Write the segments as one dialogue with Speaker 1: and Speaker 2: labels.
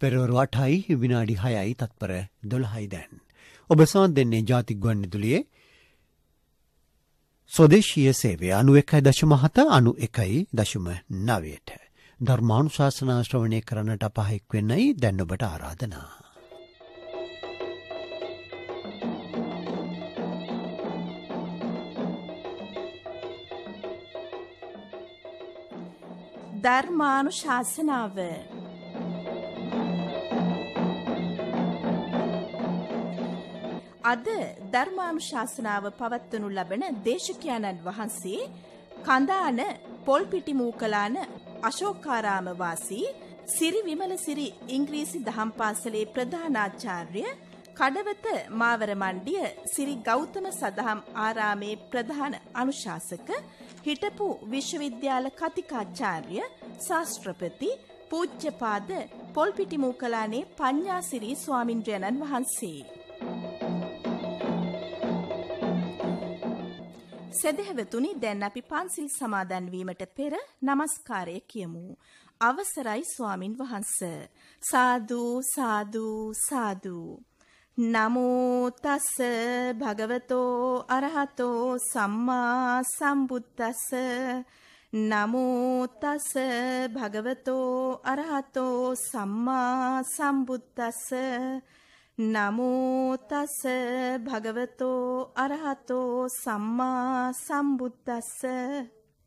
Speaker 1: පෙරවරු අටයි විනාඩි හයයි තත්පර දොළහයි දැන්. ඔබ සවන් දෙන්නේ ජාතිගුවන් නිදුලියේ ස්වදේශීය සේවය අනු එකයි දශමහත අනු එකයි දශම නවයට. ධර්මාණු ශාසනාශ්‍රවනය කරන්නට අපහෙක් වෙන්නයි දැන්නඔබට ආරාධනා.
Speaker 2: ධර්මාණු ශාසනාව. අද ධර්මානුශාසනාව පවත්වනු ලබන දේශකයන්න් වහන්සේ කඳාන පොල්පිටි මූකලාන අශෝකාරාම වාසී සිරි විමල සිරි ඉංග්‍රීසි දහම් පාසලේ ප්‍රධානාචාර්ය කඩවත මාවර මණ්ඩිය සිරි ගෞතම සදහම් ආරාමේ ප්‍රධාන අනුශාසක හිටපු විශ්වවිද්‍යාල කතිකාචාර්ය ශාස්ත්‍රපති පූජ්‍යපාද පොල්පිටි මූකලානේ පඤ්ඤාසිරි ස්වාමින්ද්‍රයන්න් වහන්සේ සැදැහැවතුනි දැන් අපි පන්සිල් සමාදන් වීමට පෙර নমස්කාරය කියමු. අවසරයි ස්වාමින් වහන්ස. සාදු සාදු සාදු. නමෝ තස් භගවතෝ අරහතෝ සම්මා සම්බුද්දස්ස නමෝ තස් භගවතෝ අරහතෝ සම්මා සම්බුද්දස්ස නමෝ තස් භගවතෝ අරහතෝ සම්මා සම්බුද්දස්ස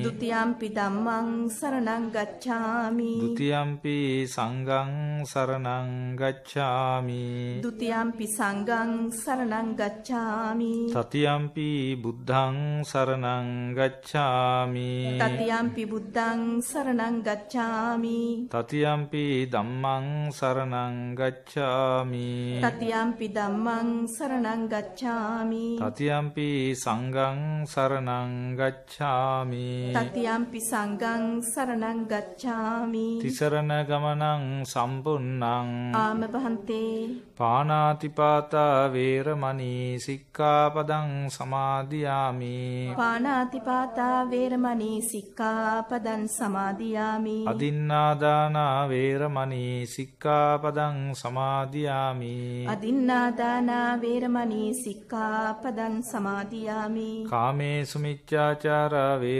Speaker 2: Dutiyampi dhammang saranang gacchami
Speaker 1: Dutiyampi Sanggang saranang gacchami
Speaker 2: Dutiyampi Sanggang saranang gacchami
Speaker 1: Tatiyampi buddhang saranang gacchami Tatiyampi
Speaker 2: buddhang saranang gacchami
Speaker 1: Tatiyampi dhammang saranang gacchami
Speaker 2: Tatiyampi dhammang saranang gacchami
Speaker 1: Tatiyampi Sanggang saranang gacchami ගච්ඡාමි
Speaker 2: තතියම්පි සංඝං සරණං ගච්ඡාමි
Speaker 1: තිසරණ ගමනං සම්පුන්නං ආම
Speaker 2: බහන්තේ
Speaker 1: පාණාතිපාතා වේරමණී සික්ඛාපදං සමාදියාමි
Speaker 2: පාණාතිපාතා වේරමණී සික්ඛාපදං සමාදියාමි
Speaker 1: අදින්නාදාන වේරමණී සික්ඛාපදං සමාදියාමි
Speaker 2: අදින්නාදාන වේරමණී සික්ඛාපදං සමාදියාමි
Speaker 1: කාමේසු මිච්ඡාචාරා වේ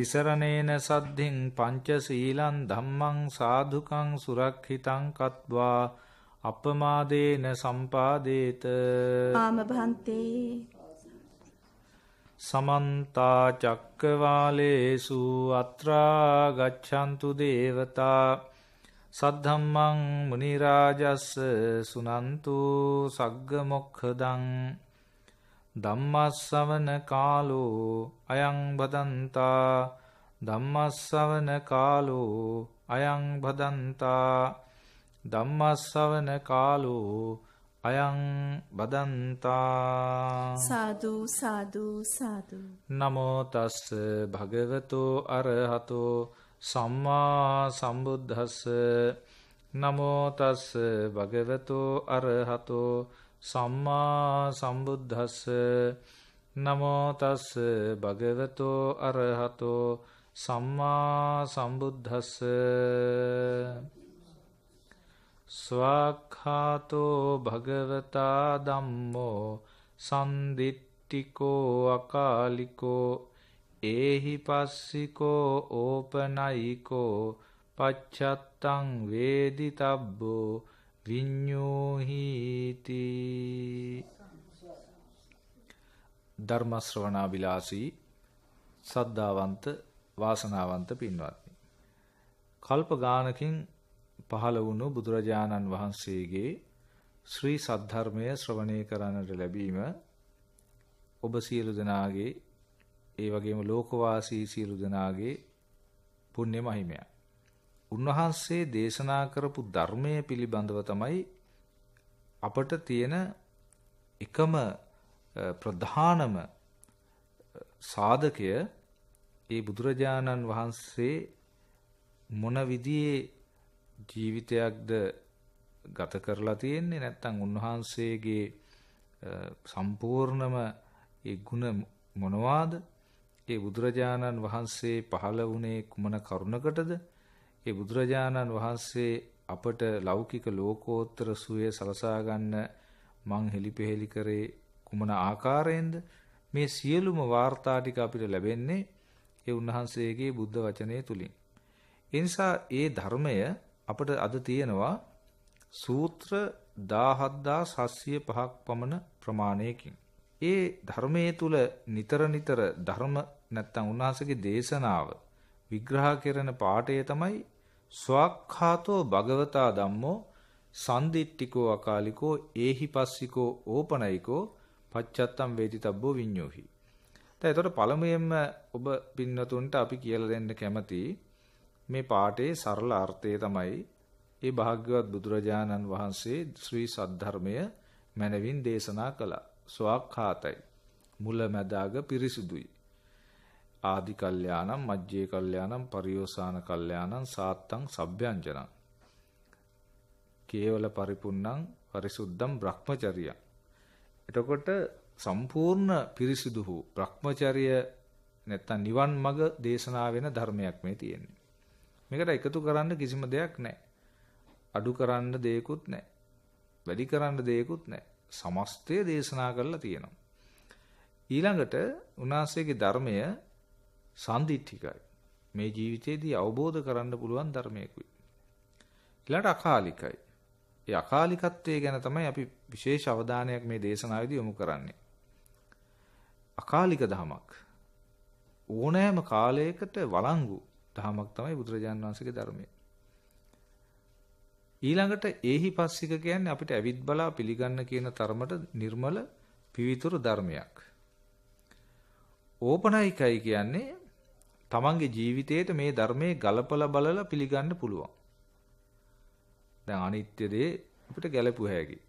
Speaker 1: තිසරණේන සද්ධින් පංචසීලන් ධම්මං සාධුකං සුරක්හිතං කත්වා අපමාදේන සම්පාදේත
Speaker 2: ආමභන්තේ
Speaker 1: සමන්තා චක්කවාලේසු අත්‍රා ගච්ඡන්තු දේවතා සද්ධම්මං මනිරාජස්ස සුනන්තු සග්ගමොක්හදං ධම්මස්සවන කාලෝ අයං බදන්තා ධම්මස්සවන කාලෝ අයං බදන්තා ධම්මස්සවන කාලෝ අයං බදන්තා
Speaker 2: සාදු සාදු සාදු
Speaker 1: නමෝ තස්ස භගවතෝ අරහතෝ සම්මා සම්බුද්දස්ස නමෝ තස්ස භගවතෝ අරහතෝ සම්මා සම්බුද්ධස්ස නමෝතස්ස භගවතෝ අරහතෝ සම්මා සම්බුද්ධස්ස ස්වාක්ඛාතෝ භගවතා දම්මෝ සන්දිිට්ටිකෝ අකාලිකෝ ඒහි පස්සිකෝ ඕපනයිකෝ පච්චත්තං වේදි තබ්බෝ විඤ්ඤෝහීති ධර්ම ශ්‍රවණා විලාසී සද්ධාවන්ත වාසනාවන්ත පින්වත්නි කල්ප ගානකින් පහළ වුණු බුදුරජාණන් වහන්සේගේ ශ්‍රී සද්ධර්මය ශ්‍රවණය කරන්නට ලැබීම ඔබ සියලු දෙනාගේ ඒ වගේම ලෝකවාසී සියලු දෙනාගේ පුණ්‍ය මහිමයක් උන්වහන්සේ දේශනා කරපු ධර්මය පිළිබඳව තමයි අපට තියෙන එකම ප්‍රධානම සාධකය ඒ බුදුරජාණන් වහන්සේ මොන විදිහේ ජීවිතයක්ද ගත කරලා තියෙන්නේ නැත්නම් උන්වහන්සේගේ සම්පූර්ණම ඒ ಗುಣ මොනවාද ඒ බුදුරජාණන් වහන්සේ පහළ වුණේ කුමන කරුණකටද ඒ බුදුරජාණන් වහන්සේ අපට ලෞකික ලෝකෝත්තර සුවය සලසා ගන්න මං හෙලිපෙහෙලි කරේ කුමන ආකාරයෙන්ද මේ සියලුම වාර්තා ටික අපිට ලැබෙන්නේ ඒ උන්වහන්සේගේ බුද්ධ වචනය තුලින්. ඒ නිසා ඒ ධර්මය අපට අද තියෙනවා සූත්‍ර 17705ක් පමණ ප්‍රමාණයකින්. ඒ ධර්මයේ තුල නිතර නිතර ධර්ම නැත්තම් උන්වහන්සේගේ දේශනාව විග්‍රහ කරන පාඩය තමයි ස්වාක්ඛාතෝ භගවතා ධම්මෝ සන්දිට්ඨිකෝ අකාලිකෝ ඒහිපස්සිකෝ ඕපනයිකෝ පච්චත්තම් වේදිතබ්බෝ විඤ්ඤෝහි. දැන් එතකොට පළමුවෙන්ම ඔබ පින්නතුන්ට අපි කියලා දෙන්න කැමති මේ පාඩේ සරල අර්ථය තමයි ඒ භාග්‍යවත් බුදුරජාණන් වහන්සේ ශ්‍රී සද්ධර්මය මනවින් දේශනා කළා. ස්වාක්ඛාතයි. මුල මැදාග පිරිසුදුයි. ආදි කල්යාණං මජ්ජේ කල්යාණං පරියෝසాన කල්යාණං සාත්තං සබ්බ්‍යංජනං කේවල පරිපුන්නං පරිසුද්ධං Brahmacharya එතකොට සම්පූර්ණ පිරිසිදු වූ Brahmacharya නැත්තම් නිවන් මඟ දේශනා වෙන ධර්මයක් මේ තියෙන්නේ මේකට එකතු කරන්න කිසිම දෙයක් නැහැ අඩු කරන්න දෙයක්වත් නැහැ වැඩි කරන්න දෙයක්වත් නැහැ සමස්තය දේශනා කරලා තියෙනවා ඊළඟට උනාසයේගේ ධර්මය සාන්දිටිකයි. මේ ජීවිතේදී අවබෝධ කරන්න පුළුවන් ධර්මයකුයි. ඊළඟට අකාලිකයි. ඒ අකාලිකත්වය ගැන තමයි අපි විශේෂ අවධානයක් මේ දේශනාවේදී යොමු කරන්නේ. අකාලික ධමයක්. ඕනෑම කාලයකට වළංගු ධමයක් තමයි බුදුරජාන් වහන්සේගේ ධර්මය. ඊළඟට ඒහි පස්සික කියන්නේ අපිට ඇවිත් බලා පිළිගන්න කියන තරමට නිර්මල පිවිතුරු ධර්මයක්. ඕපනයිකයි කියන්නේ තමන්ගේ ජීවිතයේට මේ ධර්මයේ ගලපලා බලලා පිළිගන්න පුළුවන්. දැන් අනිත්‍ය දේ අපිට ගැලපුව හැකියි.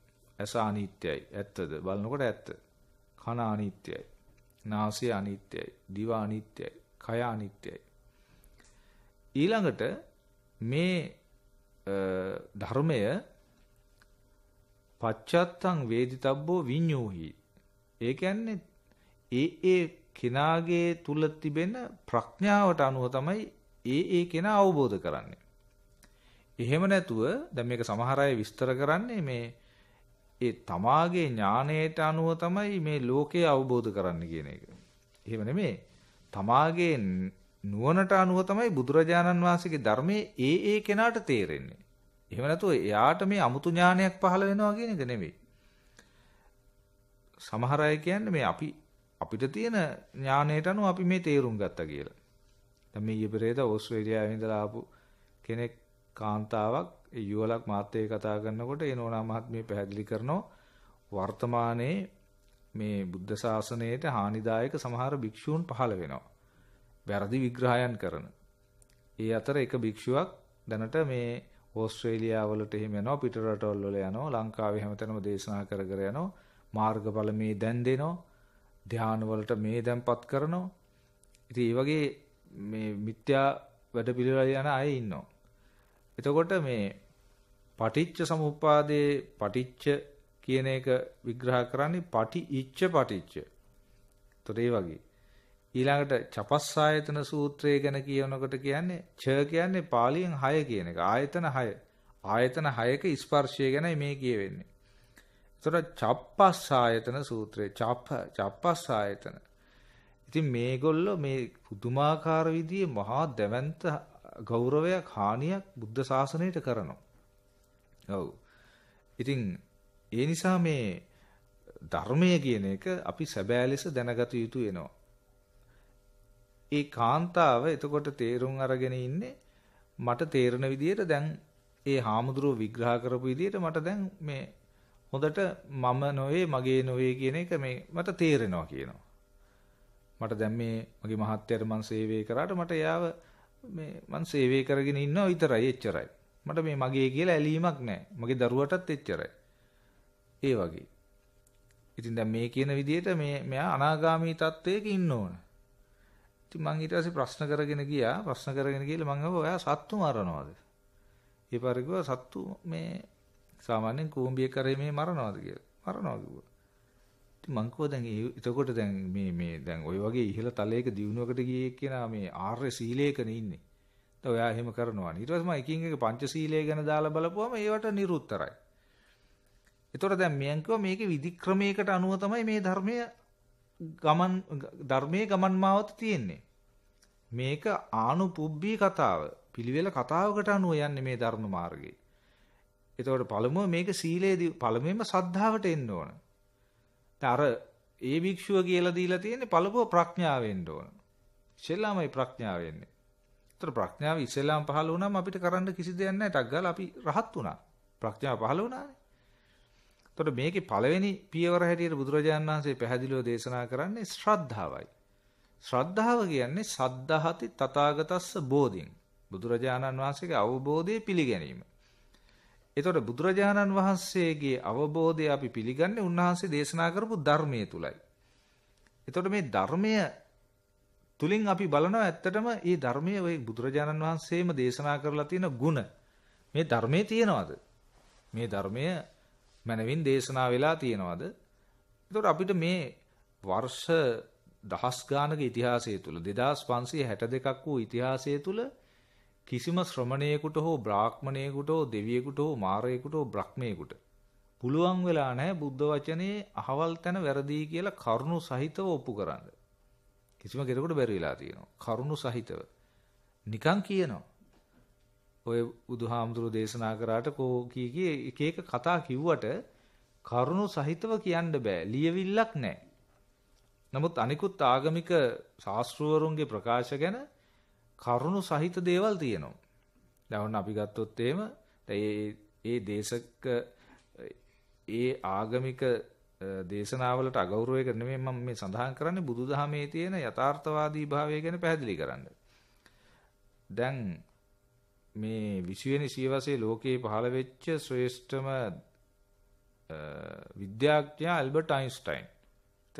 Speaker 1: ඇස අනිත්‍යයි. ඇත්තද? බලනකොට ඇත්ත. කන අනිත්‍යයි. නාසය අනිත්‍යයි. දිව අනිත්‍යයි. කය අනිත්‍යයි. ඊළඟට මේ ධර්මය පච්චත්තං වේදිතබ්බෝ විඤ්ඤෝහි. ඒ කියන්නේ ඒ ඒ කෙනාගේ තුල තිබෙන ප්‍රඥාවට අනුව තමයි ඒ ඒ කෙනා අවබෝධ කරන්නේ. එහෙම නැතුව දැන් මේක සමහර අය විස්තර කරන්නේ මේ ඒ තමාගේ ඥාණයට අනුව තමයි මේ ලෝකය අවබෝධ කරන්න කියන එක. එහෙම නෙමෙයි. තමාගේ නුවණට අනුව තමයි බුදුරජාණන් වහන්සේගේ ධර්මයේ ඒ ඒ කෙනාට තේරෙන්නේ. එහෙම නැතුව එයාට මේ අමුතු ඥානයක් පහළ වෙනවා කියන එක නෙමෙයි. සමහර අය කියන්නේ මේ අපි අපිට තියෙන ඥාණයට අනුව අපි මේ තේරුම් ගත්තා කියලා. දැන් මේ ඊපෙරේද ඕස්ට්‍රේලියාවේ ඉඳලා ආපු කෙනෙක් කාන්තාවක් ඒ යුවලක් මාත් එක්ක කතා කරනකොට ඒ නෝනා මහත්මිය පැහැදිලි කරනවා වර්තමානයේ මේ බුද්ධ ශාසනයට හානිදායක සමහර භික්ෂූන් පහළ වෙනවා. වැරදි විග්‍රහයන් කරන. ඒ අතර එක භික්ෂුවක් දැනට මේ ඕස්ට්‍රේලියාවලට එහෙම යනවා පිටරටවල් වල යනවා ලංකාවේ හැමතැනම දේශනා කර කර යනවා මාර්ගඵල මේ දැන් දෙනවා ධාන වලට මේ දැන්පත් කරනවා. ඉතින් ඒ වගේ මේ මිත්‍යා වැඩ පිළිවෙල යන අය ඉන්නවා. එතකොට මේ පටිච්ච සමුප්පාදයේ පටිච්ච කියන එක විග්‍රහ කරන්නේ පටි ඉච්ඡ පටිච්ච. ඒතර ඒ වගේ. ඊළඟට චපස්සායතන සූත්‍රය ගැන කියනකොට කියන්නේ ච කියන්නේ පාලියෙන් 6 කියන එක. ආයතන 6. ආයතන 6ක ස්පර්ශය ගැනයි මේ කියවෙන්නේ. එතකොට චප්පස්සායතන සූත්‍රය චප්ප චප්පස්සායතන. ඉතින් මේගොල්ලෝ මේ පුදුමාකාර විදිහේ මහා දැවැන්ත ගෞරවයක් හානියක් බුද්ධ ශාසනයට කරනවා. ඔව්. ඉතින් ඒ නිසා මේ ධර්මය කියන එක අපි සැබෑ ලෙස දැනගත යුතු වෙනවා. ඒ කාන්තාව එතකොට තේරුම් අරගෙන ඉන්නේ මට තේරෙන විදිහට දැන් ඒ හාමුදුරුව විග්‍රහ කරපු විදිහට මට දැන් මේ හොඳට මම නොවේ මගේ නොවේ කියන එක මේ මට තේරෙනවා කියනවා. මට දැන් මේ මගේ මහත්යට මං සේවය කරාට මට එයාව මේ මං සේවය කරගෙන ඉන්නවා විතරයි එච්චරයි. මට මේ මගේ කියලා ඇලීමක් නැහැ. මගේ දරුවටත් එච්චරයි. ඒ වගේ. ඉතින් දැන් මේ කියන විදිහට මේ මෙයා අනාගාමී තත්වයක ඉන්න ඕන. ඉතින් මං ඊට පස්සේ ප්‍රශ්න කරගෙන ගියා. ප්‍රශ්න කරගෙන ගිහලා මං අහුවා ඔයා සත්තු මරනවද? ඊපරිගුව සත්තු මේ සාමාන්‍යයෙන් කූඹිය කරේ මේ මරනවාද කියලා. මරනවා කිව්වා. ඉතින් මං කෝ දැන් එතකොට දැන් මේ මේ දැන් ওই වගේ ඉහළ තලයක දියුණුවකට ගියේ කෙනා මේ ආර්ය සීලයකනේ ඉන්නේ. දැන් ඔයා එහෙම කරනවා. ඊට පස්සේ මම එකින් එක පංච සීලය ගැන දාලා බලපුවම ඒවට නිරුත්තරයි. එතකොට දැන් මෙයන් කිව්වා මේකේ විධික්‍රමයකට අනුව තමයි මේ ධර්මය ගමන් ධර්මයේ ගමන් මාවත තියෙන්නේ. මේක ආනුපුබ්බී කතාව. පිළිවෙල කතාවකට අනුව යන්නේ මේ ධර්ම මාර්ගයේ. එතකොට පළමුව මේක සීලේදී පළමුවෙන්ම සද්ධාවට එන්න ඕන. අර ඒ භික්ෂුව කියලා දීලා තියෙන්නේ පළමුව ප්‍රඥාව එන්න ඕන. ඉස්සෙල්ලාමයි ප්‍රඥාව එන්නේ. ඒතර ප්‍රඥාව ඉස්සෙල්ලාම පහළ වුණාම අපිට කරන්න කිසි දෙයක් නැහැ. ටක් ගාලා අපි රහත් වුණා. ප්‍රඥාව පහළ වුණානේ. එතකොට මේකේ පළවෙනි පියවර හැටියට බුදුරජාණන් වහන්සේ පැහැදිලිව දේශනා කරන්නේ ශ්‍රද්ධාවයි. ශ්‍රද්ධාව කියන්නේ සද්ධාහති තථාගතස්ස බෝධින්. බුදුරජාණන් වහන්සේගේ අවබෝධය පිළිගැනීම. එතොට බුදුරජාණන් වහන්සේගේ අවබෝධය අපි පිළිගන්න උන්වහන්සේ දේශනා කරපු ධර්මය තුළයි. එතොට මේ ධර්මය තුළින් අපි බලනවා ඇත්තටම ඒ ධර්මය ඔය බුදුරජාණන් වහන්සේම දේශනා කරලා තියෙන ගුණ මේ ධර්මයේ තියෙනවද? මේ ධර්මය මනවින් දේශනා වෙලා තියෙනවද? එතකොට අපිට මේ වර්ෂ දහස් ගානක ඉතිහාසය තුළ 2562ක් වූ ඉතිහාසය තුළ කිසිම ශ්‍රමණයෙකුට හෝ බ්‍රාහ්මණයෙකුට හෝ දෙවියෙකුට හෝ මාරයෙකුට හෝ බ්‍රහ්මයෙකුට පුළුවන් වෙලා නැහැ බුද්ධ වචනේ අහවල් තැන වැරදි කියලා කරුණු සහිතව ඔප්පු කරන්න. කිසිම කෙනෙකුට බැරි වෙලා තියෙනවා. කරුණු සහිතව. නිකන් කියනවා. ඔය බුදුහාමුදුරු දේශනා කරාට කෝ කී කී එක එක කතා කිව්වට කරුණු සහිතව කියන්න බෑ. ලියවිල්ලක් නැහැ. නමුත් අනිකුත් ආගමික ශාස්ත්‍රවරුන්ගේ ප්‍රකාශ ගැන කරුණු සහිත දේවල් තියෙනවා. දැන් අපි ගත්තොත් එහෙම ඒ ඒ දේශක ඒ ආගමික දේශනාවලට අගෞරවයක නෙමෙයි මම මේ සඳහන් කරන්නේ බුදුදහමේ තියෙන යථාර්ථවාදී භාවය ගැන පැහැදිලි කරන්න. දැන් මේ 20 වෙනි සියවසේ ලෝකයේ පහළ වෙච්ච ශ්‍රේෂ්ඨම විද්‍යාඥයා Albert Einstein.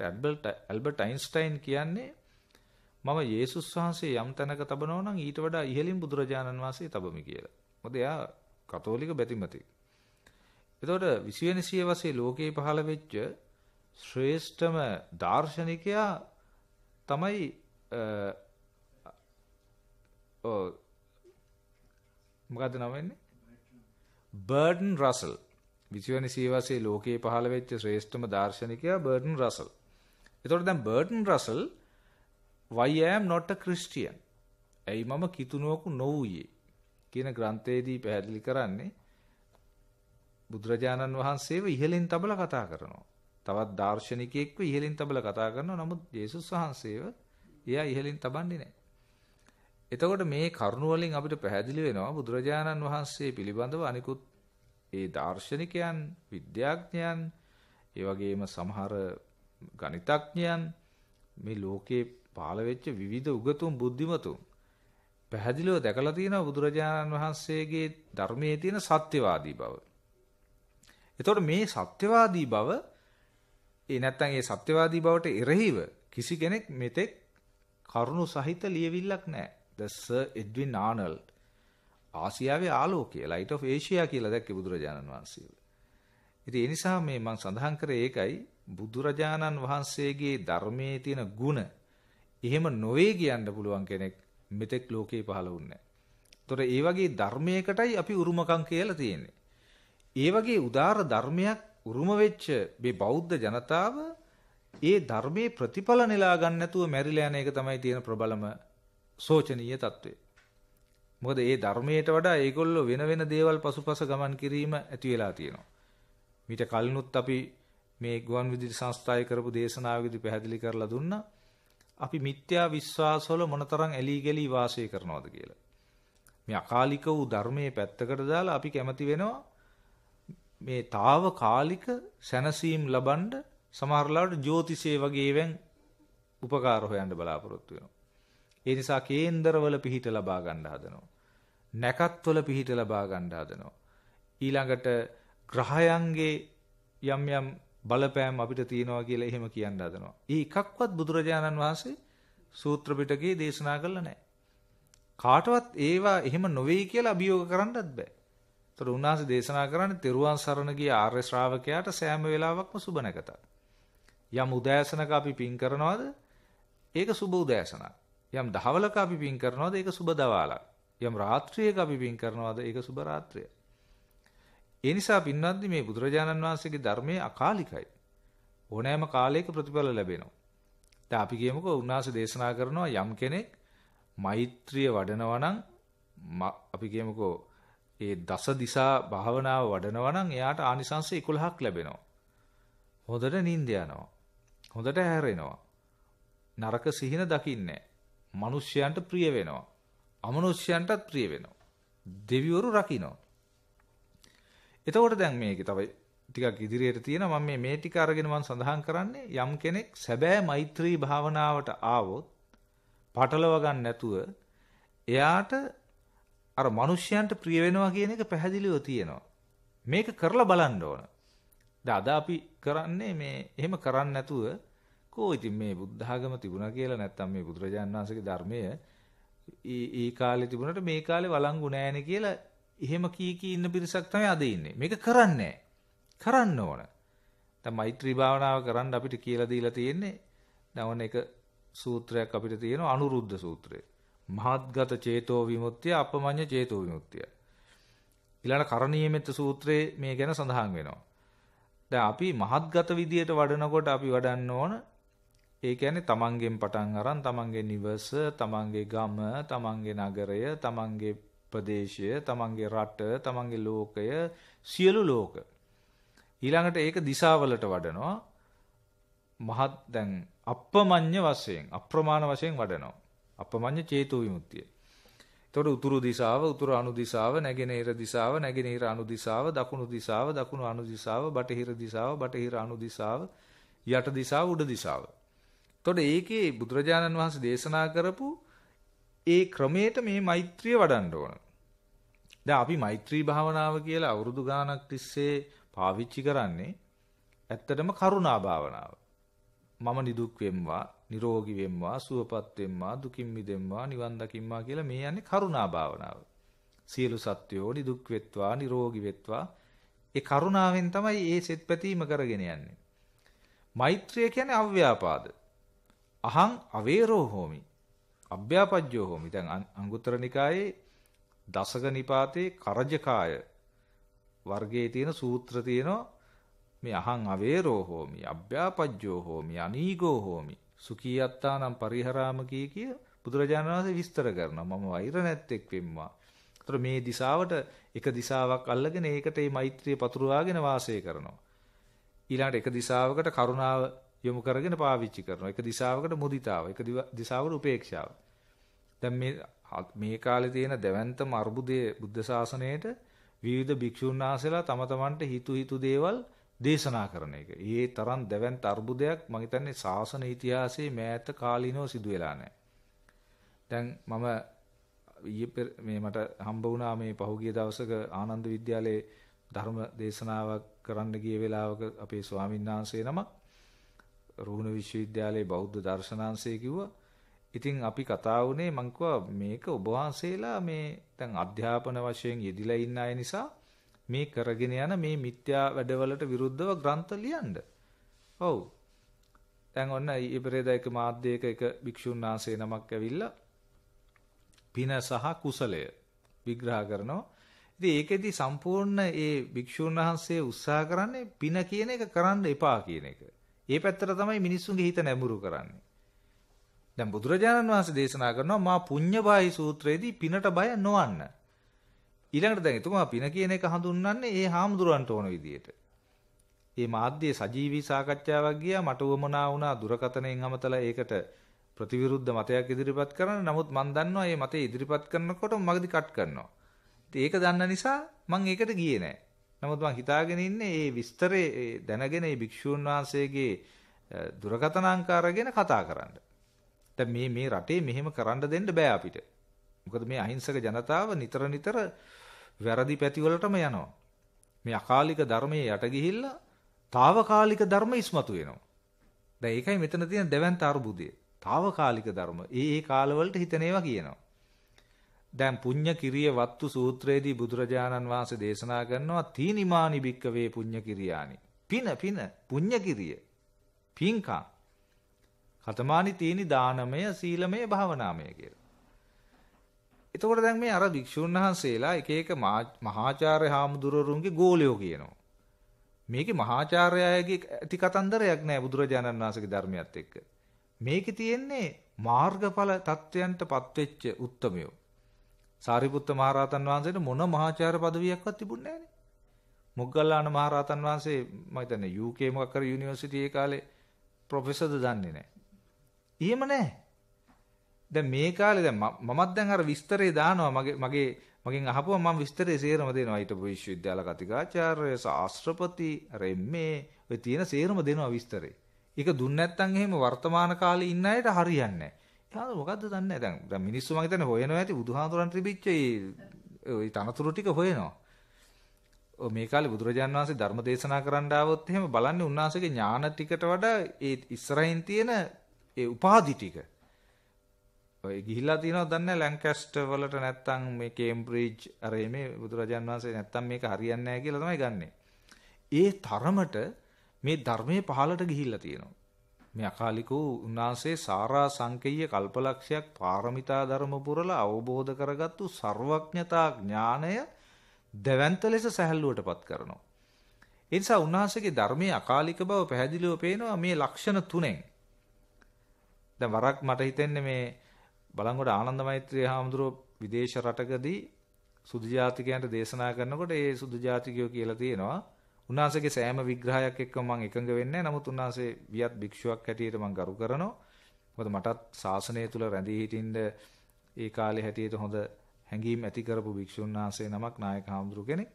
Speaker 1: Albert Albert Einstein කියන්නේ මම යේසුස් වහන්සේ යම් තැනක තබනවා නම් ඊට වඩා ඉහළින් බුදුරජාණන් වහන්සේ තබමි කියලා. මොකද එයා කතෝලික බැතිමතෙක්. එතකොට 20 වෙනි සිය වසේ ලෝකේ පහළ වෙච්ච ශ්‍රේෂ්ඨම දාර්ශනිකයා තමයි ඔව් මොකද්ද නම වෙන්නේ? බර්ඩන් රසල් 20 වෙනි සිය වසේ ලෝකේ පහළ වෙච්ච ශ්‍රේෂ්ඨම දාර්ශනිකයා බර්ඩන් රසල්. එතකොට දැන් Bertrand Russell why i am not a christian ඇයි මම කිතුනුවකු නොවූයේ කියන ග්‍රන්ථයේදී පැහැදිලි කරන්නේ බුදුරජාණන් වහන්සේව ඉහලින් තබල කතා කරනවා. තවත් දාර්ශනිකයෙක්ව ඉහලින් තබල කතා කරනවා. නමුත් ජේසුස් වහන්සේව එයා ඉහලින් තබන්නේ නැහැ. එතකොට මේ කරුණ වලින් අපිට පැහැදිලි වෙනවා බුදුරජාණන් වහන්සේ පිළිබඳව අනිකුත් ඒ දාර්ශනිකයන්, විද්‍යාඥයන්, ඒ වගේම සමහර ගණිතඥයන් මේ ලෝකේ පහළ වෙච්ච විවිධ උගතුන් බුද්ධිමතුන් පැහැදිලිව දැකලා තියෙනවා බුදුරජාණන් වහන්සේගේ ධර්මයේ තියෙන සත්‍යවාදී බව. එතකොට මේ සත්‍යවාදී බව ඒ නැත්තම් ඒ සත්‍යවාදී බවට එරෙහිව කිසි කෙනෙක් මෙතෙක් කරුණු සහිත ලියවිල්ලක් නැහැ. The Sir Edwin Arnold ආසියාවේ ආලෝකය Light of Asia කියලා දැක්කේ බුදුරජාණන් වහන්සේ. ඉතින් ඒ නිසා මේ මම සඳහන් කරේ ඒකයි බුදුරජාණන් වහන්සේගේ ධර්මයේ තියෙන ගුණ එහෙම නොවේ කියන්න පුළුවන් කෙනෙක් මෙතෙක් ලෝකේ පහළ වුන්නේ නැහැ. ඒ වගේ ධර්මයකටයි අපි උරුමකම් කියලා තියෙන්නේ. ඒ වගේ උදාර ධර්මයක් උරුම වෙච්ච මේ බෞද්ධ ජනතාව ඒ ධර්මයේ ප්‍රතිඵල නෙලා ගන්න නැතුව මැරිලා යන එක තමයි තියෙන ප්‍රබලම සෝචනීය తත්වය. මොකද මේ ධර්මයට වඩා ඒගොල්ලෝ වෙන වෙන දේවල් පසුපස ගමන් කිරීම ඇති වෙලා තියෙනවා. මීට කලිනුත් අපි මේ ගුවන් විදුලි සංස්ථාය කරපු දේශනාවකදී පැහැදිලි කරලා දුන්නා අපි මිත්‍යා විශ්වාසවල මොනතරම් ඇලී ගලී වාසය කරනවද කියලා. මේ අකාලික වූ ධර්මයේ පැත්තකට දාලා අපි කැමති වෙනවා මේ తాවකාලික සැනසීම් ලබන්න සමහරලාට ජ්‍යොතිෂයේ වගේ වෙන් උපකාර හොයන්න බලාපොරොත්තු වෙනවා. ඒ නිසා කේන්දරවල පිහිට ලබා ගන්න හදනවා. නැකත්වල පිහිට ලබා ගන්න හදනවා. ඊළඟට ග්‍රහයන්ගේ යම් යම් බලපෑම් අපිට තියෙනවා කියලා එහෙම කියන්න හදනවා. ඒ එකක්වත් බුදුරජාණන් වහන්සේ සූත්‍ර පිටකේ දේශනා කළා නැහැ. කාටවත් ඒවා එහෙම නොවේ කියලා අභියෝග කරන්නත් බෑ. ඒතර උන්වහන්සේ දේශනා කරන්නේ තෙරුවන් සරණ ගිය ආර්ය ශ්‍රාවකයාට සෑම වෙලාවකම සුබ නැකතක්. යම් උදෑසනක අපි පින් කරනවාද? ඒක සුබ උදෑසනක්. යම් දහවලක අපි පින් කරනවාද? ඒක සුබ දවාලක්. යම් රාත්‍රියක අපි පින් කරනවාද? ඒක සුබ රාත්‍රියක්. ඒ නිසා පින්වත්නි මේ බුදුරජාණන් වහන්සේගේ ධර්මයේ අකාලිකයි. ඕනෑම කාලයක ප්‍රතිඵල ලැබෙනවා. දැන් අපි කියමුකෝ උන්වහන්සේ දේශනා කරනවා යම් කෙනෙක් මෛත්‍රිය වඩනවා නම් අපි කියමුකෝ ඒ දස දිසා භාවනාව වඩනවා නම් එයාට ආනිසංස 11ක් ලැබෙනවා. හොඳට නිින්ද යනවා. හොඳට හැරෙනවා. නරක සිහින දකින්නේ නැහැ. මිනිස්යන්ට ප්‍රිය වෙනවා. අමනුෂ්‍යයන්ටත් ප්‍රිය වෙනවා. දෙවිවරු රකින්නවා. එතකොට දැන් මේකේ තව ටිකක් ඉදිරියට තියෙන මම මේ මේ ටික අරගෙන මම සඳහන් කරන්නේ යම් කෙනෙක් සැබෑ මෛත්‍රී භාවනාවට ආවොත් පටලව ගන්න නැතුව එයාට අර මිනිස්යන්ට ප්‍රිය වෙනවා කියන එක පැහැදිලිව තියෙනවා. මේක කරලා බලන්න ඕන. දැන් අද අපි කරන්නේ මේ එහෙම කරන්නේ නැතුව කෝ ඉතින් මේ බුද්ධ ආගම තිබුණා කියලා නැත්තම් මේ බුදුරජාණන් වහන්සේගේ ධර්මය ඊ කාලේ තිබුණාට මේ කාලේ වළංගු නැහැනේ කියලා එහෙම කී කී ඉන්න පිරිසක් තමයි අද ඉන්නේ. මේක කරන්නේ කරන්න ඕන. දැන් මෛත්‍රී භාවනාව කරන්න අපිට කියලා දීලා තියෙන්නේ දවන එක සූත්‍රයක් අපිට තියෙනවා අනුරුද්ධ සූත්‍රය. මහත්ගත චේතෝ විමුක්තිය අපමඤ්ඤ චේතෝ විමුක්තිය. ඊළඟ කරණීයමෙත් සූත්‍රයේ මේ ගැන සඳහන් වෙනවා. දැන් අපි මහත්ගත විදියට වඩනකොට අපි වඩන්න ඕන ඒ කියන්නේ තමන්ගෙන් පටන් අරන් තමන්ගේ නිවස, තමන්ගේ ගම, තමන්ගේ නගරය, තමන්ගේ ප්‍රදේශය තමන්ගේ රට තමන්ගේ ලෝකය සියලු ලෝක ඊළඟට ඒක දිසාවලට වඩනවා මහත් දැන් අප්‍රමඤ්ඤ වශයෙන් අප්‍රමාණ වශයෙන් වඩනවා අප්‍රමඤ්ඤ චේතු විමුක්තිය එතකොට උතුරු දිසාව උතුරු අනු දිසාව නැගෙනහිර දිසාව නැගෙනහිර අනු දිසාව දකුණු දිසාව දකුණු අනු දිසාව බටහිර දිසාව බටහිර අනු දිසාව යට දිසාව උඩ දිසාව එතකොට ඒකේ බුදුරජාණන් වහන්සේ දේශනා කරපු ඒ ක්‍රමයට මේ මෛත්‍රිය වඩන්න ඕන. දැන් අපි මෛත්‍රී භාවනාව කියලා අවුරුදු ගාණක් තිස්සේ පාවිච්චි කරන්නේ ඇත්තටම කරුණා භාවනාව. මම නිදුක් වෙම්වා, නිරෝගී වෙම්වා, සුවපත් වෙම්වා, දුකින් මිදෙම්වා, නිවන් දකිම්වා කියලා මේ යන්නේ කරුණා භාවනාව. සියලු සත්වයෝ නිදුක් වෙත්වා, නිරෝගී වෙත්වා. ඒ කරුණාවෙන් තමයි මේ සෙත් පැතීම කරගෙන යන්නේ. මෛත්‍රිය කියන්නේ අව්‍යාපාද. අහං අවේරෝ හෝමි. අභ්‍යාපජ්ජෝ හෝමි. දැන් අංගුත්තර නිකායේ දසක නිපාතේ කරජකාය වර්ගයේ තියෙන සූත්‍ර තියෙනවා මේ අහං අවේරෝ හෝමි අභ්‍යාපජ්ජෝ හෝමි අනීගෝ හෝමි සුඛියත්තානම් පරිහරාම කී කිය බුදුරජාණන් වහන්සේ විස්තර කරනවා මම වෛර නැත්තේක් වෙම්මා. ඒතර මේ දිශාවට එක දිශාවක් අල්ලගෙන ඒකට මේ මෛත්‍රිය පතුරවාගෙන වාසය කරනවා. ඊළඟට එක දිශාවකට කරුණාව යොමු කරගෙන පාවිච්චි කරනවා. එක දිශාවකට මුදිතාව, එක දිශාවකට උපේක්ෂාව. දැන් මේ මේ කාලේ තියෙන දැවැන්තම අර්බුදයේ බුද්ධ ශාසනයේට විවිධ භික්ෂුන් වහන්සේලා තම තමන්ට හිතු හිතු දේවල් දේශනා කරන එක. ඒ තරම් දැවැන්ත අර්බුදයක් මම හිතන්නේ ශාසන ඉතිහාසයේ මෑත කාලිනව සිදු වෙලා නැහැ. දැන් මම ඊයේ මේ මට හම්බ වුණා මේ පහුගිය දවසක ආනන්ද විද්‍යාලයේ ධර්ම දේශනාවක් කරන්න ගිය වෙලාවක අපේ ස්වාමීන් වහන්සේ නමක් රුහුණු විශ්වවිද්‍යාලයේ බෞද්ධ දර්ශනාංශය කිව්වා. ඉතින් අපි කතා වුණේ මං කිව්වා මේක ඔබ වහන්සේලා මේ දැන් අධ්‍යාපන වශයෙන් යෙදිලා ඉන්න අය නිසා මේ කරගෙන යන මේ මිත්‍යා වැඩවලට විරුද්ධව ග්‍රන්ථ ලියන්න. ඔව්. දැන් ඔන්න ඉබරේදා එක මාධ්‍යයක එක භික්ෂුන් වහන්සේ නමක් ඇවිල්ලා පින සහ කුසලය විග්‍රහ කරනවා. ඉතින් ඒකෙදි සම්පූර්ණ ඒ භික්ෂුන් වහන්සේ උත්සාහ කරන්නේ පින කියන එක කරන්න එපා කියන එක. ඒ පැත්තට තමයි මිනිස්සුන්ගේ හිත නැඹුරු කරන්නේ. දැන් බුදුරජාණන් වහන්සේ දේශනා කරනවා මා පුඤ්ඤබාහි සූත්‍රයේදී පිනට බය නොවන්න. ඊළඟට දැන් එතුමා පින කියන එක හඳුන්වන්නේ ඒ හාමුදුරන්ට ඕන විදියට. මේ මාධ්‍යයේ සජීවී සාකච්ඡාවක් ගියා මට වමනා වුණා දුරකතනෙන් අමතලා ඒකට ප්‍රතිවිරුද්ධ මතයක් ඉදිරිපත් කරන්න. නමුත් මම දන්නවා මේ මතය ඉදිරිපත් කරනකොට මගදී කට් කරනවා. ඒක දන්න නිසා මම ඒකට ගියේ නැහැ. නමුත් මම හිතාගෙන ඉන්නේ මේ විස්තරේ දැනගෙන මේ භික්ෂූන් වහන්සේගේ දුරකථන අංකාර ගැන කතා කරන්න. දැන් මේ මේ රටේ මෙහෙම කරන්න දෙන්න බෑ අපිට. මොකද මේ අහිංසක ජනතාව නිතර නිතර වැරදි පැතිවලටම යනවා. මේ අකාලික ධර්මයේ යට ගිහිල්ලා తాවකාලික ධර්ම ඉස්මතු වෙනවා. දැන් ඒකයි මෙතන තියෙන දෙවන්ත අරුබුදය. తాවකාලික ධර්ම. ඒ ඒ කාලවලට හිතන ඒවා කියනවා. දැන් පුඤ්ඤ කිරිය වත්තු සූත්‍රයේදී බුදුරජාණන් වහන්සේ දේශනා කරනවා තීනිමානි භික්කවේ පුඤ්ඤ කිරියානි. පින පින පුඤ්ඤ කිරිය. පින්කම්. කතමානි තීනි දානමය සීලමය භාවනාමය කියලා. එතකොට දැන් මේ අර භික්ෂුන් වහන්සේලා එක එක මහාචාර්ය හාමුදුරුවරුන්ගේ ගෝලියෝ කියනවා. මේකේ මහාචාර්යයගේ ඇති කතන්දරයක් නෑ බුදුරජාණන් වහන්සේගේ ධර්මයත් එක්ක. මේකේ තියෙන්නේ මාර්ගඵල தත්වයන්ටපත් වෙච්ච උත්මයෝ. සාරිපුත්ත මහරහතන් වහන්සේට මොන මහාචාර්ය পদවියක්වත් තිබුණේ නැහනේ. මොග්ගල්ලාන මහරහතන් වහන්සේ මම හිතන්නේ UK මොකක් කර යුනිවර්සිටි ඒ කාලේ ප්‍රොෆෙසර්ද දන්නේ නැහැ. එහෙම නැහැ. දැන් මේ කාලේ දැන් මමත් දැන් අර විස්තරේ දානවා මගේ මගේ මගෙන් අහපුවම මම විස්තරේ සේරම දෙනවා හිටපු විශ්වවිද්‍යාල කතිකාචාර්ය ශාස්ත්‍රපති රෙම්මේ ඔය තියෙන සේරම දෙනවා විස්තරේ. ඒක දුන්නේ නැත්නම් එහෙම වර්තමාන කාලේ ඉන්න අයට හරියන්නේ නැහැ. තාම මොකද්ද දන්නේ නැහැ. දැන් දැන් මිනිස්සු මම හිතන්නේ හොයනවා ඇති බුදුහාඳුරන් තිබිච්ච ඒ ওই තනතුරු ටික හොයනවා. ඔය මේ කාලේ බුදුරජාන් වහන්සේ ධර්ම දේශනා කරන්න ආවොත් එහෙම බලන්නේ උන්වහන්සේගේ ඥාන ටිකට වඩා ඒ ඉස්සරහින් තියෙන ඒ උපාධි ටික. ඔය ගිහිලා තියෙනවද දන්නේ ලැන්කැස්ටර් වලට නැත්තම් මේ කේම්බ්‍රිජ් අර මේ බුදුරජාන් වහන්සේ නැත්තම් මේක හරියන්නේ නැහැ කියලා තමයි ගන්නෙ. ඒ තරමට මේ ධර්මයේ පහළට ගිහිල්ලා තියෙනවා. මේ අකාලික වූ උන්වහන්සේ සාරා සංකේය කල්පලක්ෂයක් පාරමිතා ධර්ම පුරලා අවබෝධ කරගත්තු ਸਰවඥතා ඥාණය දැවැන්ත ලෙස සැහැල්ලුවටපත් කරනවා. ඒ නිසා උන්වහන්සේගේ ධර්මයේ අකාලික බව පැහැදිලිව පේනවා මේ ලක්ෂණ තුනෙන්. දැන් වරක් මට හිතෙන්නේ මේ බලංගොඩ ආනන්ද මෛත්‍රී හාමුදුරුව විදේශ රටකදී සුදු ජාතිකයන්ට දේශනා කරනකොට ඒ සුදු ජාතිකයෝ කියලා තියෙනවා උන්වහන්සේගේ සෑම විග්‍රහයක් එක්ක මම එකඟ වෙන්නේ නමුත් උන්වහන්සේ වියත් භික්ෂුවක් හැටියට මම ගරු කරනවා. මොකද මටත් ශාසනය තුල රැඳී හිටින්න ඒ කාලේ හැටියට හොඳ හැඟීම් ඇති කරපු භික්ෂුන් වහන්සේ නමක් නායක හාමුදුරු කෙනෙක්.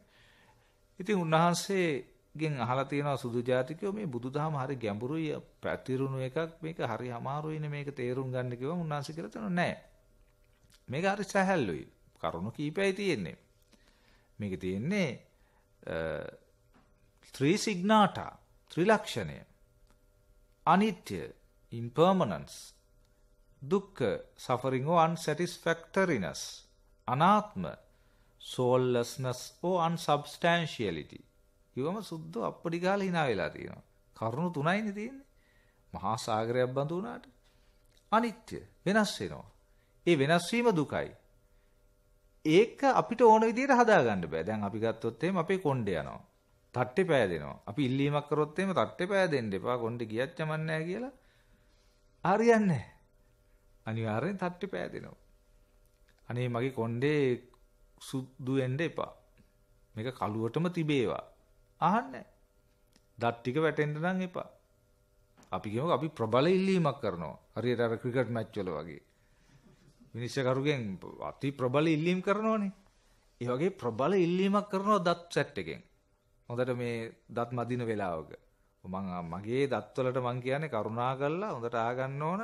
Speaker 1: ඉතින් උන්වහන්සේගෙන් අහලා තියෙනවා සුදු ජාතිකයෝ මේ බුදුදහම හරි ගැඹුරුයි පැතිරුණු එකක් මේක හරි අමාරුයිනේ මේක තේරුම් ගන්න කිව්වම උන්වහන්සේ කියලා තනෝ නෑ. මේක හරි සැහැල්ලුයි. කරුණු කීපයයි තියෙන්නේ. මේක තියෙන්නේ ත්‍රීසිග්නාටා ත්‍රිලක්ෂණය අනිත්‍ය impermanence දුක්ඛ suffering or unsatisfactoriness අනාත්ම soullessness or unsubstantiality කිවම සුද්ධ අප්පඩි ගාලා hina වෙලා තියෙනවා කරුණු තුනයිනේ තියෙන්නේ මහා සාගරයක් බඳු වුණාට අනිත්‍ය වෙනස් වෙනවා ඒ වෙනස් වීම දුකයි ඒක අපිට ඕන විදිහට හදාගන්න බෑ දැන් අපි ගත්තොත් එහෙම අපේ කොණ්ඩේ යනවා තට්ටේ පෑදෙනවා. අපි ඉල්ලීමක් කරොත් එහෙම තට්ටේ පෑදෙන්න එපා. කොණ්ඩෙ ගියත් චමන්නේ කියලා. හරියන්නේ නැහැ. අනිවාර්යෙන් තට්ටේ පෑදෙනවා. අනේ මගේ කොණ්ඩේ සුදු වෙන්න එපා. මේක කළුවටම තිබේවා. අහන්නේ. දත් ටික වැටෙන්න නම් එපා. අපි කියමු අපි ප්‍රබල ඉල්ලීමක් කරනවා. හරියට අර ක්‍රිකට් මැච් වල වගේ. විනිශ්චයකරුගෙන් අති ප්‍රබල ඉල්ලීම් කරනෝනේ. ඒ වගේ ප්‍රබල ඉල්ලීමක් කරනවා දත් සෙට් එකෙන්. හොඳට මේ දත් මදින වෙලාවක මම මගේ දත්වලට මං කියන්නේ කරුණා කරලා හොඳට ආගන්න ඕන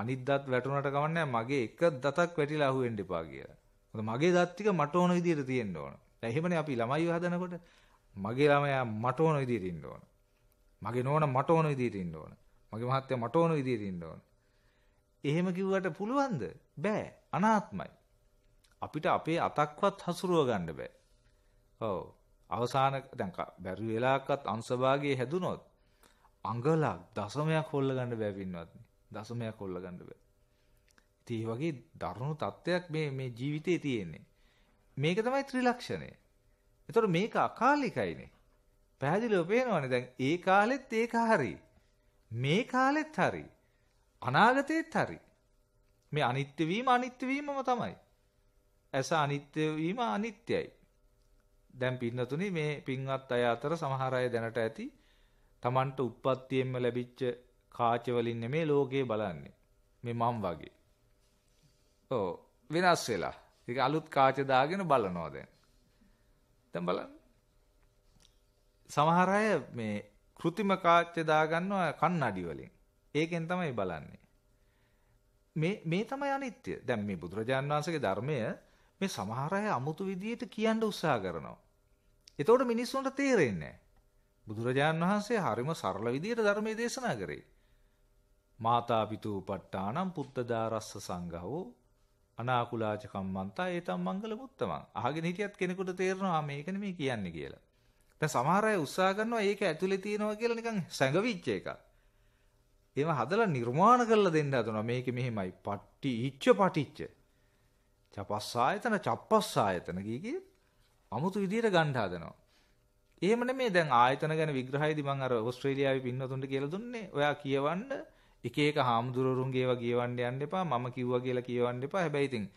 Speaker 1: අනිත් දත් වැටුණට කමන්නේ මගේ එක දතක් වැටිලා අහුවෙන්න එපා කියලා. හොඳ මගේ දත් ටික මට ඕන විදිහට තියෙන්න ඕන. දැන් එහෙමනේ අපි ළමයිව හදනකොට මගේ ළමයා මට ඕන විදිහට ඉන්න ඕන. මගේ නෝන මට ඕන විදිහට ඉන්න ඕන. මගේ මහත්තයා මට ඕන විදිහට ඉන්න ඕන. එහෙම කිව්වට පුළුවන්ද? බෑ. අනාත්මයි. අපිට අපේ අතක්වත් හසුරුව ගන්න බෑ. ඔව්. අවසාන දැන් බැරි වෙලාවකත් අංශභාගයේ හැදුනොත් අඟලක් දශමයක් හොල්ලගන්න බෑ වින්නවත් දශමයක් හොල්ලගන්න බෑ. ඉතින් වගේ දරුණු තත්ත්වයක් මේ මේ ජීවිතේ තියෙන්නේ. මේක තමයි ත්‍රිලක්ෂණය. ඒතර මේක අකාලිකයිනේ. පැහැදිලිව පේනවනේ දැන් ඒ කාලෙත් ඒක හරි. මේ කාලෙත් හරි. අනාගතේත් හරි. මේ අනිත්‍ය වීම අනිත්‍ය වීමම තමයි. ඇස අනිත්‍ය වීම අනිත්‍යයි. දැන් පින්නතුනි මේ පින්වත් අය අතර සමහර අය දැනට ඇති Tamanට උප්පත්තියෙන්ම ලැබිච්ච කාච වලින් නෙමේ ලෝකේ බලන්නේ. මේ මම් වගේ. ඔව් වෙනස් වෙලා. ඒක අලුත් කාච දාගෙන බලනවා දැන්. දැන් බලන්න. සමහර අය මේ કૃතිම කාච දාගන්නවා කන්නඩි වලින්. ඒකෙන් තමයි බලන්නේ. මේ මේ තමයි අනිත්‍ය. දැන් මේ බුදුරජාන් වහන්සේගේ ධර්මය මේ සමහර අය අමුතු විදියට කියන්න උත්සාහ කරනවා. එතකොට මිනිස්සුන්ට තේරෙන්නේ බුදුරජාන් වහන්සේ හරිම සරල විදියට ධර්මයේ දේශනා කරේ. මාතා පිතූ ප ဋ ාණං පුත්ත දාරස්ස සංඝවෝ අනාකුලාච කම්මන්තා ඒතම් මංගල මුත්තමං. අහගෙන හිටියත් කෙනෙකුට තේරෙනවා මේක නෙමෙයි කියන්නේ කියලා. දැන් සමහර අය උත්සාහ කරනවා ඒක ඇතුලේ තියෙනවා කියලා නිකන් සැඟවිච්ච එකක්. ඒව හදලා නිර්මාණ කරලා දෙන්න හදනවා. මේක මෙහෙමයි. පට්ටි ඉච්ඡ පටිච්ච. චපස්සායතන චප්පස්සායතන කිය කිය අමුතු විදියට ගන්න හදනවා. එහෙම නෙමෙයි දැන් ආයතන ගැන විග්‍රහයේදී මම අර ඕස්ට්‍රේලියාවේ පින්නතුන්ට කියලා දුන්නේ. ඔයා කියවන්න එක එක හාමුදුරුවරුන්ගේ ඒවා කියවන්න යන්න එපා. මම කිව්වා කියලා කියවන්න එපා. හැබැයි ඉතින්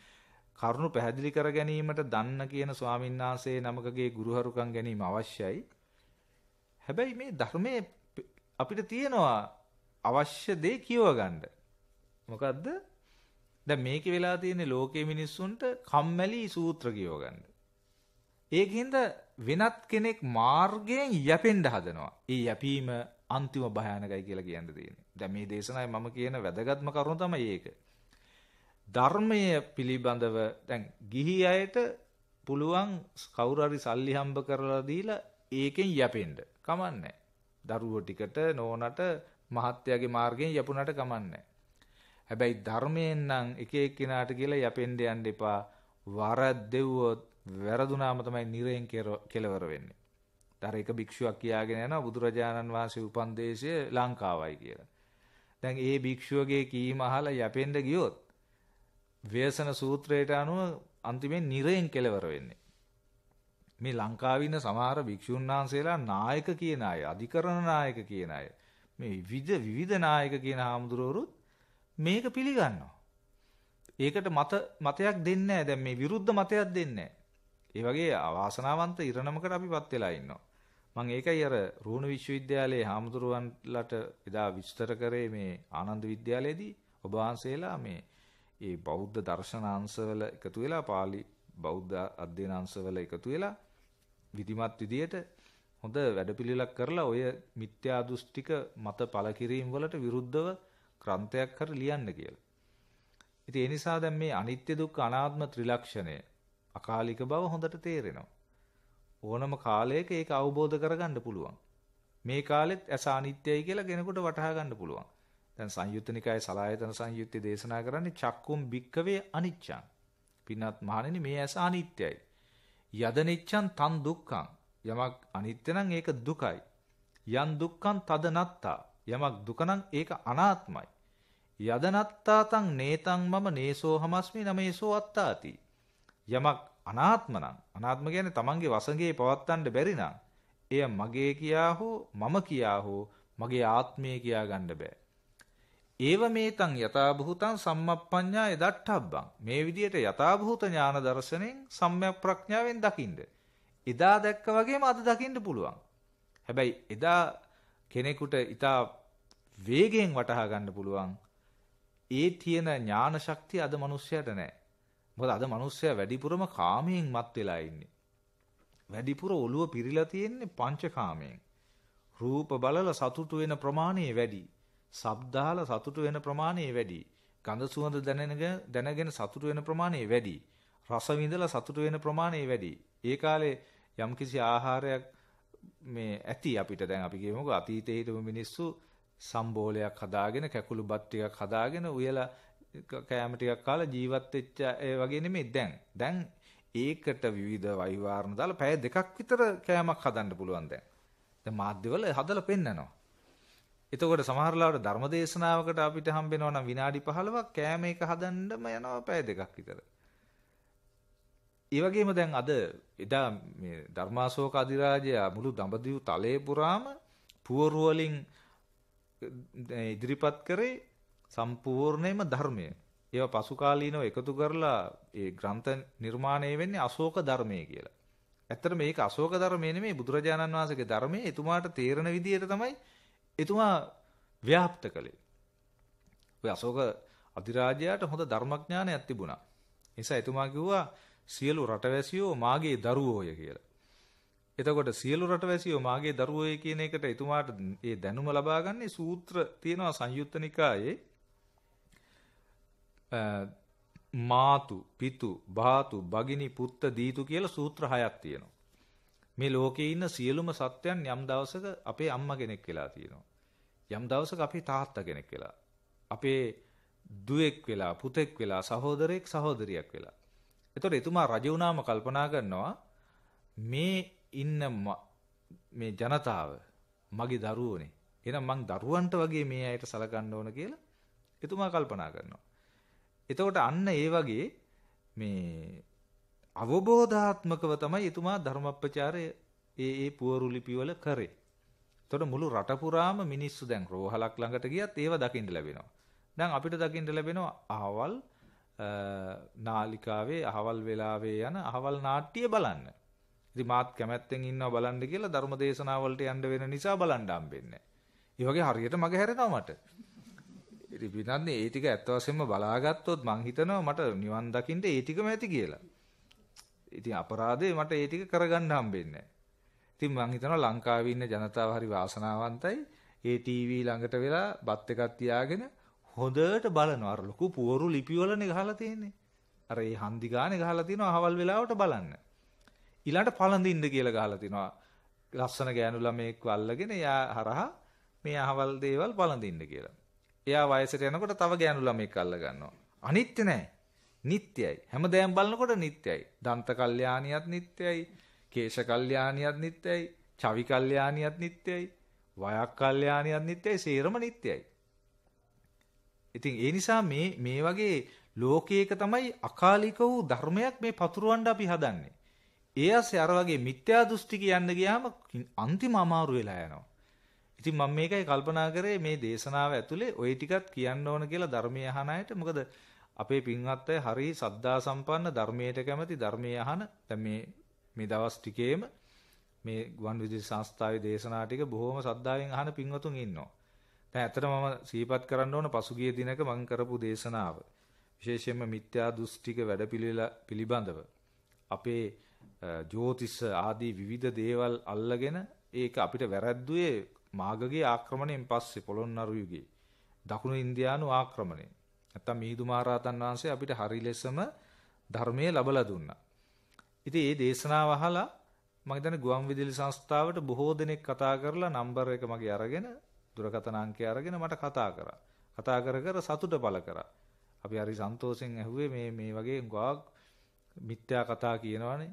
Speaker 1: කරුණු පැහැදිලි කර ගැනීමට දන්න කියන ස්වාමීන් වහන්සේ නමකගේ ගුරුහරුකම් ගැනීම අවශ්‍යයි. හැබැයි මේ ධර්මයේ අපිට තියෙනවා අවශ්‍ය දේ කියව ගන්න. මොකද්ද? දැන් මේකේ වෙලා තියෙන්නේ ලෝකයේ මිනිස්සුන්ට කම්මැලි සූත්‍ර කියව ගන්න. ඒකෙන්ද වෙනත් කෙනෙක් මාර්ගයෙන් යැපෙන්ඩ හදනවා. ඒ යැපීම අන්තිම භයානකයි කියලා කියන්න තියෙන. දැ මේ දේශනයි මම කියන වැදගත්ම කරුණු තම ඒක. ධර්මය පිළිබඳව දැන් ගිහි අයට පුළුවන් කවුරරි සල්ලි හම්බ කරලා දීලා ඒකෙන් යැපෙන්ඩ කමන්නේ. දරුවෝ ටිකට නෝනට මහත්තයාගේ මාර්ගයෙන් යපුනට කමන්නේ. හැබැයි ධර්මයෙන් නම් එක එක්කිනාට කියලා යැපෙන්ඩ යන්න එපා වරද්දෙව්වොත් වැරදුනාම තමයි නිරයෙන් කෙලවර වෙන්නේ. තර එක භික්ෂුවක් කියාගෙන යනවා බුදුරජාණන් වහන්සේ උපන් දේශය ලංකාවයි කියලා. දැන් ඒ භික්ෂුවගේ කීම අහලා යැපෙන්න ගියොත් ව්‍යසන සූත්‍රයට අනුව අන්තිමෙන් නිරයෙන් කෙලවර වෙන්නේ. මේ ලංකාවේ ඉන්න සමහර භික්ෂුන් වහන්සේලා නායක කියන අය, අධිකරණ නායක කියන අය, මේ විවිධ විවිධ නායක කියන හාමුදුරුවරුත් මේක පිළිගන්නවා. ඒකට මත මතයක් දෙන්නේ නැහැ. දැන් මේ විරුද්ධ මතයක් දෙන්නේ නැහැ. ඒ වගේ අවාසනාවන්ත ඉරණමකට අපිපත් වෙලා ඉන්නවා. මම ඒකයි අර රුහුණු විශ්වවිද්‍යාලයේ හාමුදුරුවන්ලට එදා විස්තර කරේ මේ ආනන්ද විද්‍යාලයේදී ඔබ වහන්සේලා මේ ඒ බෞද්ධ දර්ශන අංශවල එකතු වෙලා pāli බෞද්ධ අධ්‍යයන අංශවල එකතු වෙලා විධිමත් විදියට හොඳ වැඩපිළිවෙලක් කරලා ඔය මිත්‍යා දෘෂ්ටික මත පළ කිරීම වලට විරුද්ධව ග්‍රන්ථයක් කර ලියන්න කියලා. ඉතින් ඒ නිසා දැන් මේ අනිත්‍ය දුක්ඛ අනාත්ම ත්‍රිලක්ෂණය අකාලික බව හොඳට තේරෙනවා. ඕනම කාලයක ඒක අවබෝධ කරගන්න පුළුවන්. මේ කාලෙත් ඇස අනිත්‍යයි කියලා කෙනෙකුට වටහා ගන්න පුළුවන්. දැන් සංයුත්ත නිකායේ සලායතන සංයුත්තේ දේශනා කරන්නේ චක්කුම් බික්කවේ අනිච්චං. පින්වත් මහණෙනි මේ ඇස අනිත්‍යයි. යදනිච්චං තන් දුක්ඛං. යමක් අනිත්‍ය නම් ඒක දුකයි. යන් දුක්ඛං තද නත්තා. යමක් දුක නම් ඒක අනාත්මයි. යදනත්තා තං නේතං මම නේසෝ හමස්මි නමේසෝ අත්තාති. යමක් අනාත්ම නම් අනාත්ම කියන්නේ තමන්ගේ වසඟේ පවත්තන්න බැරි නම් එය මගේ කියා හෝ මම කියා හෝ මගේ ආත්මය කියා ගන්න බෑ. ඒව මේතං යථාභූතං සම්මප්පඤ්ඤාය දට්ඨබ්බං මේ විදියට යථාභූත ඥාන දර්ශනෙන් සම්‍යක් ප්‍රඥාවෙන් දකින්න. එදා දැක්ක වගේම අද දකින්න පුළුවන්. හැබැයි එදා කෙනෙකුට ඊටා වේගයෙන් වටහා ගන්න පුළුවන්. ඒ තියෙන ඥාන ශක්තිය අද මිනිස්සයාට නැහැ. මොකද අද මිනිස්සයා වැඩිපුරම කාමයෙන් මත් වෙලා ඉන්නේ. වැඩිපුර ඔළුව පිරීලා තියෙන්නේ පංචකාමයෙන්. රූප බලල සතුටු වෙන ප්‍රමාණය වැඩි. ශබ්දාල සතුටු වෙන ප්‍රමාණය වැඩි. ගඳ සුවඳ දැනෙනගෙන දැනගෙන සතුටු වෙන ප්‍රමාණය වැඩි. රස විඳලා සතුටු වෙන ප්‍රමාණය වැඩි. ඒ කාලේ යම්කිසි ආහාරයක් මේ ඇති අපිට දැන් අපි කියමුකෝ අතීතයේ හිටපු මිනිස්සු සම්බෝලයක් හදාගෙන කැකුළු බත් ටිකක් හදාගෙන උයලා කෑම ටිකක් කාලා ජීවත් වෙච්ච ඒ වගේ නෙමෙයි දැන්. දැන් ඒකට විවිධ වෛවාරණ දාලා පැය දෙකක් විතර කෑමක් හදන්න පුළුවන් දැන්. දැන් මාධ්‍යවල හදලා පෙන්නනවා. එතකොට සමහරලාවට ධර්මදේශනාවකට අපිට හම්බෙනවා නම් විනාඩි 15ක් කෑම එක හදන්නම යනවා පැය දෙකක් විතර. ඒ වගේම දැන් අද එදා මේ ධර්මාශෝක අධිරාජයා මුළු දඹදිව තලේ පුරාම පුවරු වලින් ඉදිරිපත් කරේ සම්පූර්ණයෙන්ම ධර්මය. ඒවා පසුකාලීනව එකතු කරලා ඒ ග්‍රන්ථ නිර්මාණය වෙන්නේ අශෝක ධර්මය කියලා. ඇත්තට මේක අශෝක ධර්මය නෙමෙයි බුදුරජාණන් වහන්සේගේ ධර්මයේ එතුමාට තේරෙන විදිහට තමයි එතුමා ව්‍යාප්ත කළේ. ඔය අශෝක අධිරාජයාට හොඳ ධර්මඥානයක් තිබුණා. නිසා එතුමා කිව්වා සියලු රටවැසියෝ මාගේ දරුවෝය කියලා. එතකොට සියලු රටවැසියෝ මාගේ දරුවෝය කියන එකට එතුමාට ඒ දැනුම ලබාගන්නේ සූත්‍ර තියෙනවා සංයුත්ත නිකායේ මාතු, පිතු, භාතු, බගිනි, පුත්ත, දීතු කියලා සූත්‍ර හයක් තියෙනවා. මේ ලෝකේ ඉන්න සියලුම සත්වයන් යම් දවසක අපේ අම්මා කෙනෙක් වෙලා තියෙනවා. යම් දවසක අපේ තාත්තා කෙනෙක් වෙලා. අපේ දුවෙක් වෙලා, පුතෙක් වෙලා, සහෝදරයෙක්, සහෝදරියක් වෙලා. එතකොට එතුමා රජ වුණාම කල්පනා කරනවා මේ ඉන්න මේ ජනතාව මගේ දරුවෝනේ. එහෙනම් මං දරුවන්ට වගේ මේ අයට සලකන්න ඕන කියලා එතුමා කල්පනා කරනවා. එතකොට අන්න ඒ වගේ මේ අවබෝධාත්මකව තමයි එතුමා ධර්මප්‍රචාරය ඒ ඒ පුවරු ලිපිවල කරේ. එතකොට මුළු රට පුරාම මිනිස්සු දැන් රෝහලක් ළඟට ගියත් ඒව දකින්න ලැබෙනවා. දැන් අපිට දකින්න ලැබෙනවා අහවල් නාලිකාවේ අහවල් වෙලාවේ යන අහවල් නාට්‍ය බලන්න. ඉතින් මාත් කැමැත්තෙන් ඉන්නවා බලන්න කියලා ධර්ම දේශනාවලට යන්න වෙන නිසා බලන්න හම්බෙන්නේ නැහැ. ඒ වගේ හරියට මගේ හැරෙනවා මට. රිපිනන්නේ ඒ ටික ඇත්ත වශයෙන්ම බලාගත්තොත් මං හිතනවා මට නිවන් දකින්න ඒ ටිකම ඇති කියලා. ඉතින් අපරාධේ මට ඒ ටික කරගන්න හම්බෙන්නේ නැහැ. ඉතින් මං හිතනවා ලංකාවේ ඉන්න ජනතාව හරි වාසනාවන්තයි. ඒ ටීවී ළඟට වෙලා බත් එකක් තියාගෙන හොඳට බලනවා. අර ලොකු පුවරු ලිපිවලනේ ගහලා තියෙන්නේ. අර ඒ හන්දි ගානේ ගහලා තිනවා හවල් වෙලාවට බලන්න. ඊළඟට පළඳින්න කියලා ගහලා තිනවා. ලස්සන ගෑනු ළමයෙක් වල්ලගෙන එයා හරහා මේ අහවල් දේවල් පළඳින්න කියලා. එයා වයසට යනකොට තව ගෑනු ළමෙක් අල්ල ගන්නවා. අනිත්‍ය නෑ. නිට්ටයයි. හැමදේම බලනකොට නිට්ටයයි. දන්ත කල්යාණියත් නිට්ටයයි. කේශ කල්යාණියත් නිට්ටයයි. චවි කල්යාණියත් නිට්ටයයි. වයක් කල්යාණියත් නිට්ටයයි. සේරම නිට්ටයයි. ඉතින් ඒ නිසා මේ මේ වගේ ලෝකයක තමයි අකාලික වූ ධර්මයක් මේ පතුරවන්න අපි හදන්නේ. ඒ ඇස්සේ අර වගේ මිත්‍යා දෘෂ්ටි කියන්න ගියාම අන්තිම අමාරු වෙලා යනවා. ඉතින් මම මේකයි කල්පනා කරේ මේ දේශනාව ඇතුලේ ওই ටිකත් කියන්න ඕන කියලා ධර්මයේ අහන අයට මොකද අපේ පින්වත් අය හරි සද්ධා සම්පන්න ධර්මයට කැමති ධර්මයේ අහන දැන් මේ මේ දවස් ටිකේම මේ ගුවන් විදුලි සංස්ථාවේ දේශනා ටික බොහොම සද්ධායෙන් අහන පින්වතුන් ඉන්නවා. දැන් ඇත්තටම මම සිහිපත් කරන්න ඕන පසුගිය දිනක මම කරපු දේශනාව විශේෂයෙන්ම මිත්‍යා දෘෂ්ටික වැඩපිළිවෙල පිළිබඳව අපේ ජ්‍යොතිෂ ආදී විවිධ දේවල් අල්ලගෙන ඒක අපිට වැරද්දුවේ මාගගේ ආක්‍රමණයෙන් පස්සේ පොළොන්නරු යුගයේ දකුණු ඉන්දියානු ආක්‍රමණය නැත්තම් මිහිඳු මහරහතන් වහන්සේ අපිට හරි ලෙසම ධර්මයේ ලබලා දුන්නා. ඉතින් මේ දේශනාව අහලා මම හිතන්නේ ගුවන් විදුලි සංස්ථාවට බොහෝ දෙනෙක් කතා කරලා නම්බර් එක මගේ අරගෙන දුරකථන අංකය අරගෙන මට කතා කරා. කතා කර කර සතුට පළ කරා. අපි හරි සන්තෝෂෙන් ඇහුවේ මේ මේ වගේ ගාක් මිත්‍යා කතා කියනවනේ.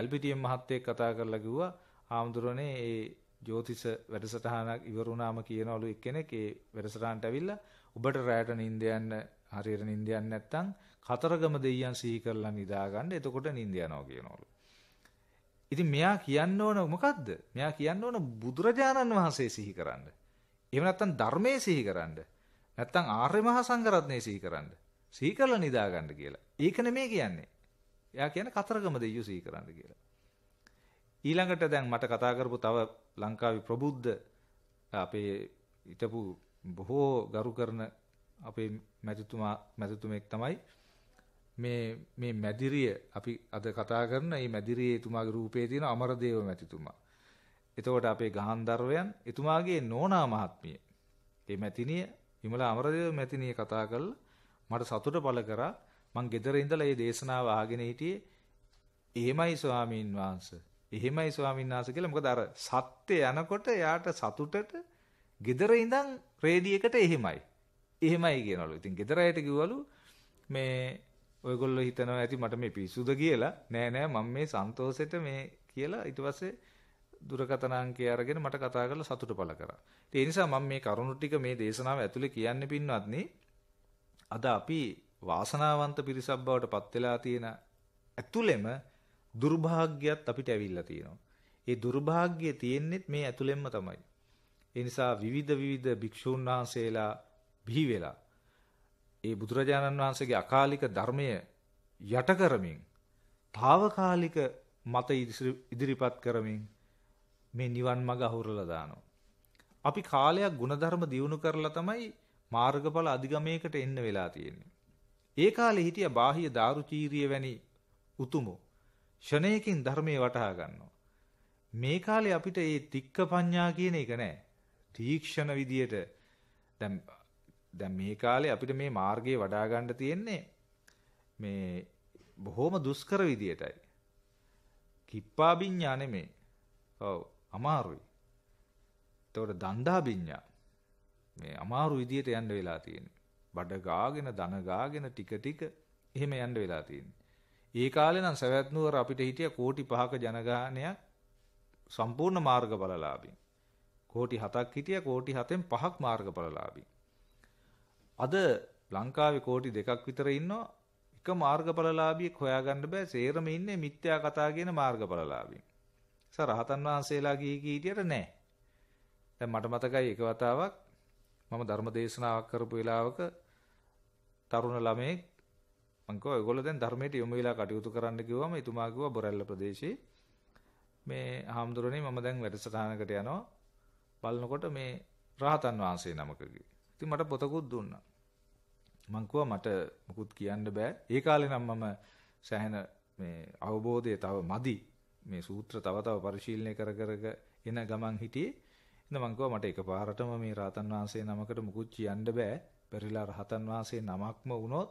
Speaker 1: එල්පිටිඑම් මහත්තයෙක් කතා කරලා කිව්වා ආම්දුරනේ ඒ ජෝතිෂ වැඩසටහනක් ඉවරුනාම කියනවලු එක්කෙනෙක් ඒ වැඩසටහනට ඇවිල්ලා ඔබට රැයට නිින්ද යන්න හරියට නිින්ද යන්නේ නැත්නම් කතරගම දෙයියන් සිහි කරලා නිදා ගන්න එතකොට නිින්ද යනවා කියනවලු. ඉතින් මෙයා කියන්න ඕන මොකද්ද? මෙයා කියන්න ඕන බුදුරජාණන් වහන්සේ සිහි කරන්න. එහෙම නැත්නම් ධර්මයේ සිහි කරන්න. නැත්නම් ආර්ය මහා සංඝරත්නයේ සිහි කරන්න. සිහි කරලා නිදා ගන්න කියලා. ඒක නෙමෙයි කියන්නේ. එයා කියන්නේ කතරගම දෙයියෝ සිහි කරන්න කියලා. ඊළඟට දැන් මට කතා කරපු තව ලංකාවේ ප්‍රබුද්ධ අපේ හිටපු බොහෝ ගරු කරන අපේ මැතිතුමා මැතිතුමෙක් තමයි මේ මේ මැදිරිය අපි අද කතා කරන මේ මැදිරියේ එතුමාගේ රූපේ තියෙන අමරදේව මැතිතුමා. එතකොට අපේ ගහන්දරවයන් එතුමාගේ නෝනා මහත්මිය. මේ මැතිණිය විමලා අමරදේව මැතිණිය කතා කරලා මට සතුට පළ කරා. මං ගෙදර ඉඳලා මේ දේශනාව අහගෙන හිටියේ. එහෙමයි ස්වාමීන් වහන්සේ. එහෙමයි ස්වාමීන් වහන්සේ කියලා. මොකද අර සත්‍ය යනකොට එයාට සතුටට gedara ඉඳන් රේඩියකට එහෙමයි. එහෙමයි කියනවලු. ඉතින් gedara අයට කිව්වලු මේ ඔයගොල්ලෝ හිතනවා ඇති මට මේ පිසුද කියලා. නෑ නෑ මම මේ සන්තෝෂෙට මේ කියලා ඊට පස්සේ දුරකථන අංකය අරගෙන මට කතා කරලා සතුට පළ කරා. ඒ නිසා මම මේ කරුණු ටික මේ දේශනාව ඇතුලේ කියන්න පින්වත්නි අද අපි වාසනාවන්ත පිරිසක් බවට පත් වෙලා තියෙන ඇතුළෙම දුර්භාග්‍යයත් අපිට ඇවිල්ලා තියෙනවා. ඒ දුර්භාග්‍යය තියෙන්නේත් මේ ඇතුළෙන්ම තමයි. ඒ නිසා විවිධ විවිධ භික්ෂූන් වහන්සේලා බිහි වෙලා ඒ බුදුරජාණන් වහන්සේගේ අකාලික ධර්මය යට කරමින් తాවකාලික මත ඉදිරිපත් කරමින් මේ නිවන් මඟ අහුරලා දානවා. අපි කාලයක් ಗುಣධර්ම දියුණු කරලා තමයි මාර්ගඵල අධිගමයකට එන්න වෙලා තියෙන්නේ. ඒ කාලේ හිටිය බාහිය දාරුචීරිය වැනි උතුමෝ ෂණයකින් ධර්මයේ වටහා ගන්නවා. මේ කාලේ අපිට මේ තික්ක පඤ්ඤා කියන එක නැහැ. තීක්ෂණ විදියට දැන් දැන් මේ කාලේ අපිට මේ මාර්ගයේ වඩා ගන්න තියෙන්නේ මේ බොහොම දුෂ්කර විදියටයි. කිප්පා විඤ්ඤා නෙමේ. ඔව් අමාරුයි. ඒතකොට දණ්ඩා විඤ්ඤා මේ අමාරු විදියට යන්න වෙලා තියෙන්නේ. බඩ ගාගෙන දන ගාගෙන ටික ටික එහෙම යන්න වෙලා තියෙන්නේ. ඒ කාලේ නම් සවැත් නුවර අපිට හිටිය කෝටි 5ක ජනගහනයක් සම්පූර්ණ මාර්ගඵලලාභී. කෝටි 7ක් හිටිය කෝටි 7න් 5ක් මාර්ගඵලලාභී. අද ලංකාවේ කෝටි 2ක් විතර ඉන්නවා එක මාර්ගඵලලාභියෙක් හොයාගන්න බෑ සේරම ඉන්නේ මිත්‍යා කතා කියන මාර්ගඵලලාභී. සරහතන් වහන්සේලා ගිහි කීටියට නෑ. දැන් මට මතකයි එක වතාවක් මම ධර්ම දේශනාවක් කරපු වෙලාවක තරුණ ළමයෙක් මං කිව්වා ඔයගොල්ලෝ දැන් ධර්මයට යොමු වෙලා කටයුතු කරන්න කිව්වම එතුමා කිව්වා බොරැල්ල ප්‍රදේශේ මේ හාමුදුරනේ මම දැන් වැඩසටහනකට යනවා බලනකොට මේ රාහතන් වහන්සේ නමකගේ. ඉතින් මට පොතකුත් දුන්නා. මං කිව්වා මට මොකුත් කියන්න බෑ. ඒ කාලේ නම් මම සෑහෙන මේ අවබෝධය තව මදි. මේ සූත්‍ර තව තව පරිශීලනය කර කර එන ගමන් හිටියේ. ඉතින් මං කිව්වා මට එකපාරටම මේ රාතන් වහන්සේ නමකට මොකුත් කියන්න බෑ. පෙරලා රහතන් වහන්සේ නමක්ම වුණොත්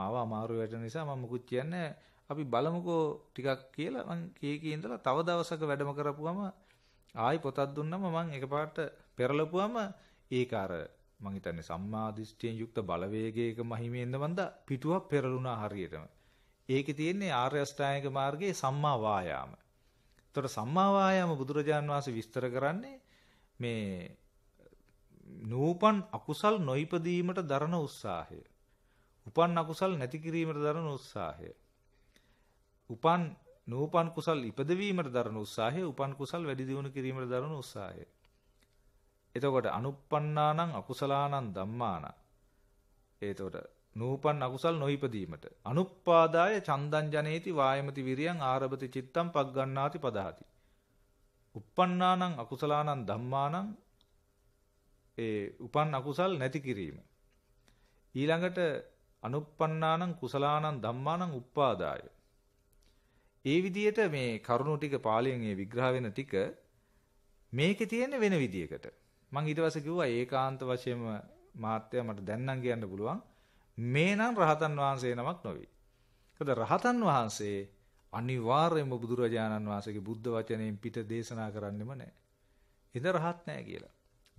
Speaker 1: මාව අමාරු වැටෙන නිසා මම මුකුත් කියන්නේ අපි බලමුකෝ ටිකක් කියලා මං කී කී ඉඳලා තව දවසක වැඩම කරපුවම ආයි පොතක් දුන්නම මං එකපාරට පෙරලපුවම ඒක අර මං හිතන්නේ සම්මා දිෂ්ඨියෙන් යුක්ත බලවේගයක මහිමෙන්ද මන්ද පිටුවක් පෙරළුණා හරියටම. ඒකේ තියෙන්නේ ආර්ය අෂ්ටාංගික මාර්ගයේ සම්මා වායාම. එතකොට සම්මා වායාම බුදුරජාන් වහන්සේ විස්තර කරන්නේ මේ නූපන් අකුසල් නොයිපදීමට දරන උත්සාහය. උපන් අකුසල් නැති කිරීමට දරන උත්සාහය. උපන් නූපන් කුසල් ඉපදවීමට දරන උත්සාහය උපන් කුසල් වැඩි දියුණු කිරීමට දරන උත්සාහය. එතකොට අනුප්පන්නානං අකුසලානං ධම්මාන. එතකොට නූපන් අකුසල් නොහිපදීමට අනුප්පාදාය චන්දං ජනේති වායමති විරියං ආරබති චිත්තං පග්ගණ්ණාති පදහති. උප්පන්නානං අකුසලානං ධම්මානං ඒ උපන් අකුසල් නැති කිරීම. ඊළඟට අනුප්පන්නානං කුසලානං ධම්මානං උප්පාදාය. ඒ විදිහට මේ කරුණු ටික පාලියෙන් මේ විග්‍රහ වෙන ටික මේකේ තියෙන වෙන විදියකට. මං ඊට පස්සේ කිව්වා ඒකාන්ත වශයෙන්ම මාත්‍ය මට දැන් නම් කියන්න පුළුවන් මේ නම් රහතන් වහන්සේ නමක් නොවේ. මොකද රහතන් වහන්සේ අනිවාර්යයෙන්ම බුදුරජාණන් වහන්සේගේ බුද්ධ වචනයෙන් පිට දේශනා කරන්නෙම නැහැ. එද රහත් නැහැ කියලා.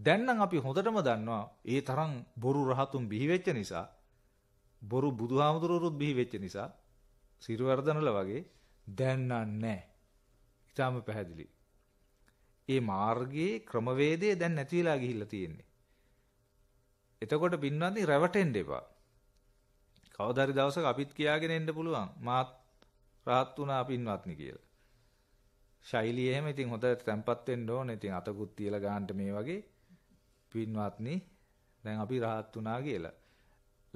Speaker 1: දැන් නම් අපි හොඳටම දන්නවා ඒ තරම් බොරු රහතුන් බිහි වෙච්ච නිසා බොරු බුදුහාමුදුරුවරුත් බිහි වෙච්ච නිසා සිරිවර්ධනල වගේ දැන් නැහැ. ඊටාම පැහැදිලි. ඒ මාර්ගයේ ක්‍රමවේදය දැන් නැති වෙලා ගිහිල්ලා තියෙන්නේ. එතකොට පින්වත්නි රැවටෙන්න එපා. කවදා හරි දවසක අපිත් කියාගෙන එන්න පුළුවන්. මාත් rahat වුණා පින්වත්නි කියලා. ශෛලිය එහෙම ඉතින් හොඳට තැම්පත් වෙන්න ඕනේ. ඉතින් අතකුත් තියලා ගන්නට මේ වගේ පින්වත්නි දැන් අපි rahat වුණා කියලා.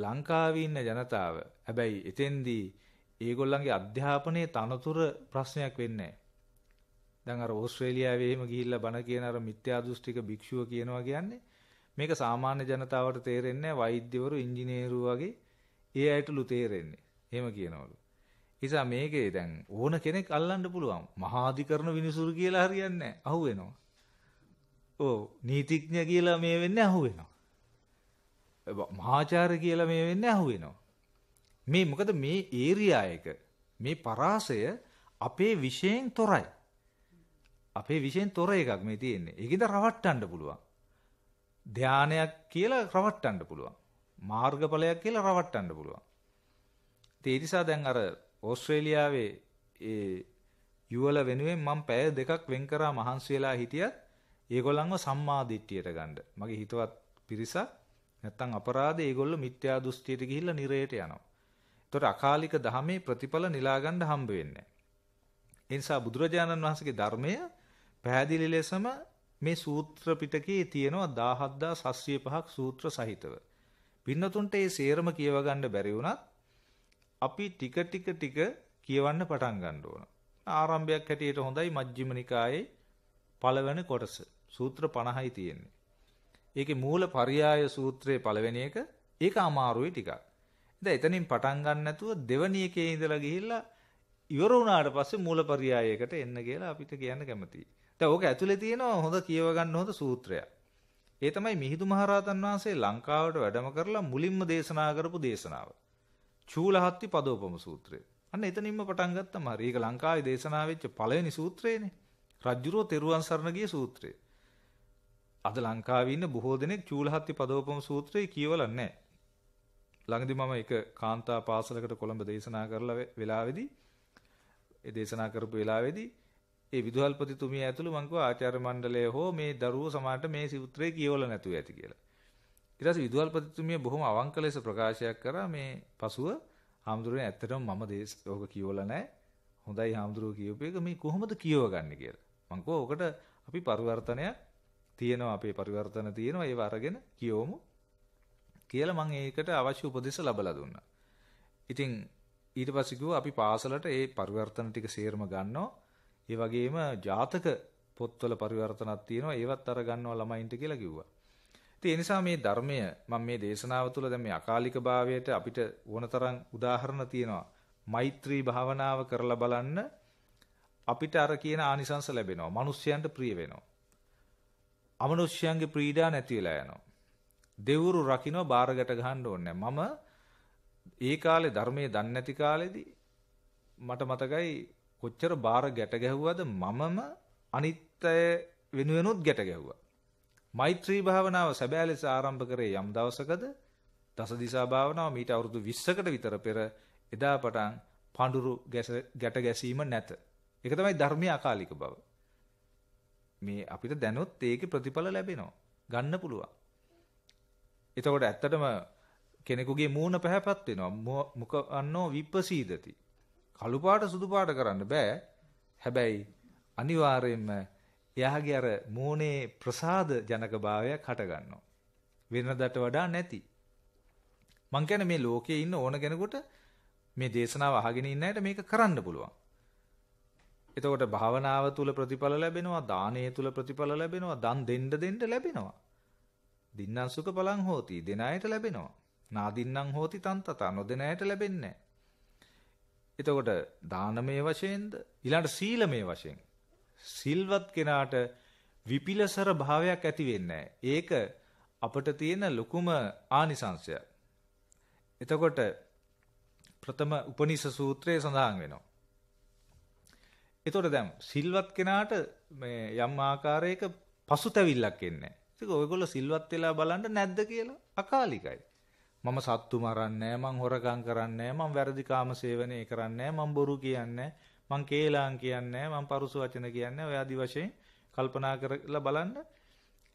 Speaker 1: ලංකාවේ ඉන්න ජනතාව හැබැයි එතෙන්දී ඒගොල්ලන්ගේ අධ්‍යාපනයේ තනතුර ප්‍රශ්නයක් වෙන්නේ දැන් අර ඕස්ට්‍රේලියාවේ එහෙම ගිහිල්ලා බණ කියන අර මිත්‍යා දෘෂ්ටික භික්ෂුව කියනවා කියන්නේ මේක සාමාන්‍ය ජනතාවට තේරෙන්නේ වෛද්‍යවරු ඉංජිනේරු වගේ ඒ අයටලු තේරෙන්නේ. එහෙම කියනවලු. නිසා මේකේ දැන් ඕන කෙනෙක් අල්ලන්න පුළුවන්. මහාධිකරණ විනිසුරු කියලා හරියන්නේ නැහැ. අහුවෙනවා. ඕ නීතිඥ කියලා මේ වෙන්නේ අහුවෙනවා. මහාචාර්ය කියලා මේ වෙන්නේ අහුවෙනවා. මේ මොකද මේ ඒරියා එක මේ පරාසය අපේ විශයෙන් තොරයි. අපේ විශයෙන් තොර එකක් මේ තියෙන්නේ. ඒකින්ද රවට්ටන්න පුළුවන්. ධානයක් කියලා රවට්ටන්න පුළුවන්. මාර්ගඵලයක් කියලා රවට්ටන්න පුළුවන්. ඒ නිසා දැන් අර ඕස්ට්‍රේලියාවේ ඒ යුවල වෙනුවෙන් මම පැය දෙකක් වෙන් කරා මහන්සි වෙලා හිටියත් ඒගොල්ලන්ව සම්මාදිට්ඨියට ගන්න. මගේ හිතවත් පිරිසක් නැත්තම් අපරාධේ ඒගොල්ලෝ මිත්‍යා දෘෂ්ටියට ගිහිල්ලා නිරයට යනවා. ඒතකොට අකාලික දහමේ ප්‍රතිඵල නිලා ගන්න හම්බ වෙන්නේ නැහැ. නිසා බුදුරජාණන් වහන්සේගේ ධර්මය පැහැදිලි ලෙසම මේ සූත්‍ර පිටකයේ තියෙනවා 17705ක් සූත්‍ර සහිතව. පින්නතුන්ට ඒ සේරම කියව ගන්න බැරි වුණත් අපි ටික ටික ටික කියවන්න පටන් ගන්න ඕන. ආරම්භයක් හැටියට හොඳයි මජ්ක්‍ධිම නිකායේ පළවෙනි කොටස. සූත්‍ර 50යි තියෙන්නේ. ඒකේ මූල පරියාය සූත්‍රයේ පළවෙනි එක ඒක අමාරුයි ටිකක්. දැන් එතනින් පටන් ගන්න නැතුව දෙවැනි එකේ ඉඳලා ගිහිල්ලා ඉවර වුණාට පස්සේ මූල පරියායයකට එන්න කියලා අපිට කියන්න කැමතියි. දැන් ඕක ඇතුලේ තියෙන හොඳ කියව ගන්න හොඳ සූත්‍රයක්. ඒ තමයි මිහිඳු මහරහතන් වහන්සේ ලංකාවට වැඩම කරලා මුලින්ම දේශනා කරපු දේශනාව. චූලහත්ති පදෝපම සූත්‍රය. අන්න එතනින්ම පටන් ගත්තම හරි. ඒක ලංකාවේ දේශනා වෙච්ච පළවෙනි සූත්‍රයනේ. රජ්ජුරුව තෙරුවන් සරණ ගිය සූත්‍රය. අද ලංකාවේ ඉන්න බොහෝ දෙනෙක් චූලහත්ති පදෝපම සූත්‍රය කියවලා නැහැ. ළඟදී මම එක කාන්තා පාසලකට කොළඹ දේශනා කරලා වෙලාවේදී ඒ දේශනා කරපු වෙලාවේදී ඒ විදුහල්පතිතුමිය ඇතුළු මං කිව්වා ආචාර්ය මණ්ඩලය හෝ මේ දරුවෝ සමාජට මේ සූත්‍රය කියවලා නැතුව ඇති කියලා. ඊට පස්සේ විදුහල්පතිතුමිය බොහොම අවංක ලෙස ප්‍රකාශයක් කරා මේ පසුව හාමුදුරුවනේ ඇත්තටම මම දේශ ඕක කියවලා නැහැ. හොඳයි හාමුදුරුවෝ කියූපේක මේ කොහොමද කියවගන්නේ කියලා. මං කිව්වා ඔකට අපි පරිවර්තනයක් තියෙනවා අපේ පරිවර්තන තියෙනවා ඒව අරගෙන කියවමු කියලා මම ඒකට අවශ්‍ය උපදෙස් ලැබලා දුන්නා. ඉතින් ඊට පස්සේ කිව්වා අපි පාසලට ඒ පරිවර්තන ටික සේරම ගන්නවා. ඒ වගේම ජාතක පොත්වල පරිවර්තනක් තියෙනවා ඒවත් අර ගන්නවා ළමයින්ට කියලා කිව්වා. ඉතින් ඒ නිසා මේ ධර්මය මම මේ දේශනාව තුළ දැන් මේ අකාලිකභාවයට අපිට ඕනතරම් උදාහරණ තියෙනවා. මෛත්‍රී භාවනාව කරලා බලන්න අපිට අර කියන ආනිසංස ලැබෙනවා. මිනිස්යන්ට ප්‍රිය වෙනවා. අමනුෂ්‍යයන්ගේ ප්‍රීඩා නැති වෙලා යනවා. දෙවුරු රකින්න බාරගට ගහන්න ඕනේ මම ඒ කාලේ ධර්මයේ දන්නේ නැති කාලෙදී මට මතකයි කොච්චර බාර ගැට ගැහුවද මමම අනිත්‍ය වෙනුවෙනුත් ගැට ගැහුවා. මෛත්‍රී භාවනාව සැබෑ ලෙස ආරම්භ කරේ යම් දවසකද දස දිසා භාවනාව මීට අවුරුදු 20කට විතර පෙර එදා පටන් පඳුරු ගැට ගැසීම නැත. ඒක තමයි ධර්මීය අකාලික බව. මේ අපිට දැනොත් ඒකේ ප්‍රතිඵල ලැබෙනවා. ගන්න පුළුවන්. එතකොට ඇත්තටම කෙනෙකුගේ මූණ පැහැපත් වෙනවා. මුඛ අන්නෝ විපසීදති. කළු පාට සුදු පාට කරන්න බෑ. හැබැයි අනිවාර්යයෙන්ම එයාගේ අර මූණේ ප්‍රසාද ජනක භාවයක් හට ගන්නවා. වෙනදට වඩා නැති. මං කියන්නේ මේ ලෝකයේ ඉන්න ඕන කෙනෙකුට මේ දේශනාව අහගෙන ඉන්න ඇයට මේක කරන්න පුළුවන්. එතකොට භාවනාව තුල ප්‍රතිඵල ලැබෙනවා, දානයේ තුල ප්‍රතිඵල ලැබෙනවා, දන් දෙන්න දෙන්න ලැබෙනවා. දින්නම් සුඛ බලං හෝති, දෙන අයට ලැබෙනවා. නාදින්නම් හෝති තන්තත, නොදෙන අයට ලැබෙන්නේ එතකොට දානමය වශයෙන්ද ඊළඟ සීලමය වශයෙන් සිල්වත් කෙනාට විපිලසර භාවයක් ඇති වෙන්නේ ඒක අපට තියෙන ලොකුම ආනිසංශය. එතකොට ප්‍රථම උපනිෂ සූත්‍රයේ සඳහන් වෙනවා. එතකොට දැන් සිල්වත් කෙනාට මේ යම් ආකාරයක පසුතැවිල්ලක් එන්නේ නැහැ. ඉතින් ඔයගොල්ලෝ සිල්වත් වෙලා බලන්න නැද්ද කියලා අකාලිකයි. මම සත්තු මරන්නේ නැහැ, මං හොරකම් කරන්නේ නැහැ, මං වැරදි කාම සේවනය කරන්නේ නැහැ, මං බොරු කියන්නේ නැහැ, මං කේලාම් කියන්නේ නැහැ, මම පරුස වචන කියන්නේ නැහැ. ඔය ආදි වශයෙන් කල්පනා කරලා බලන්න.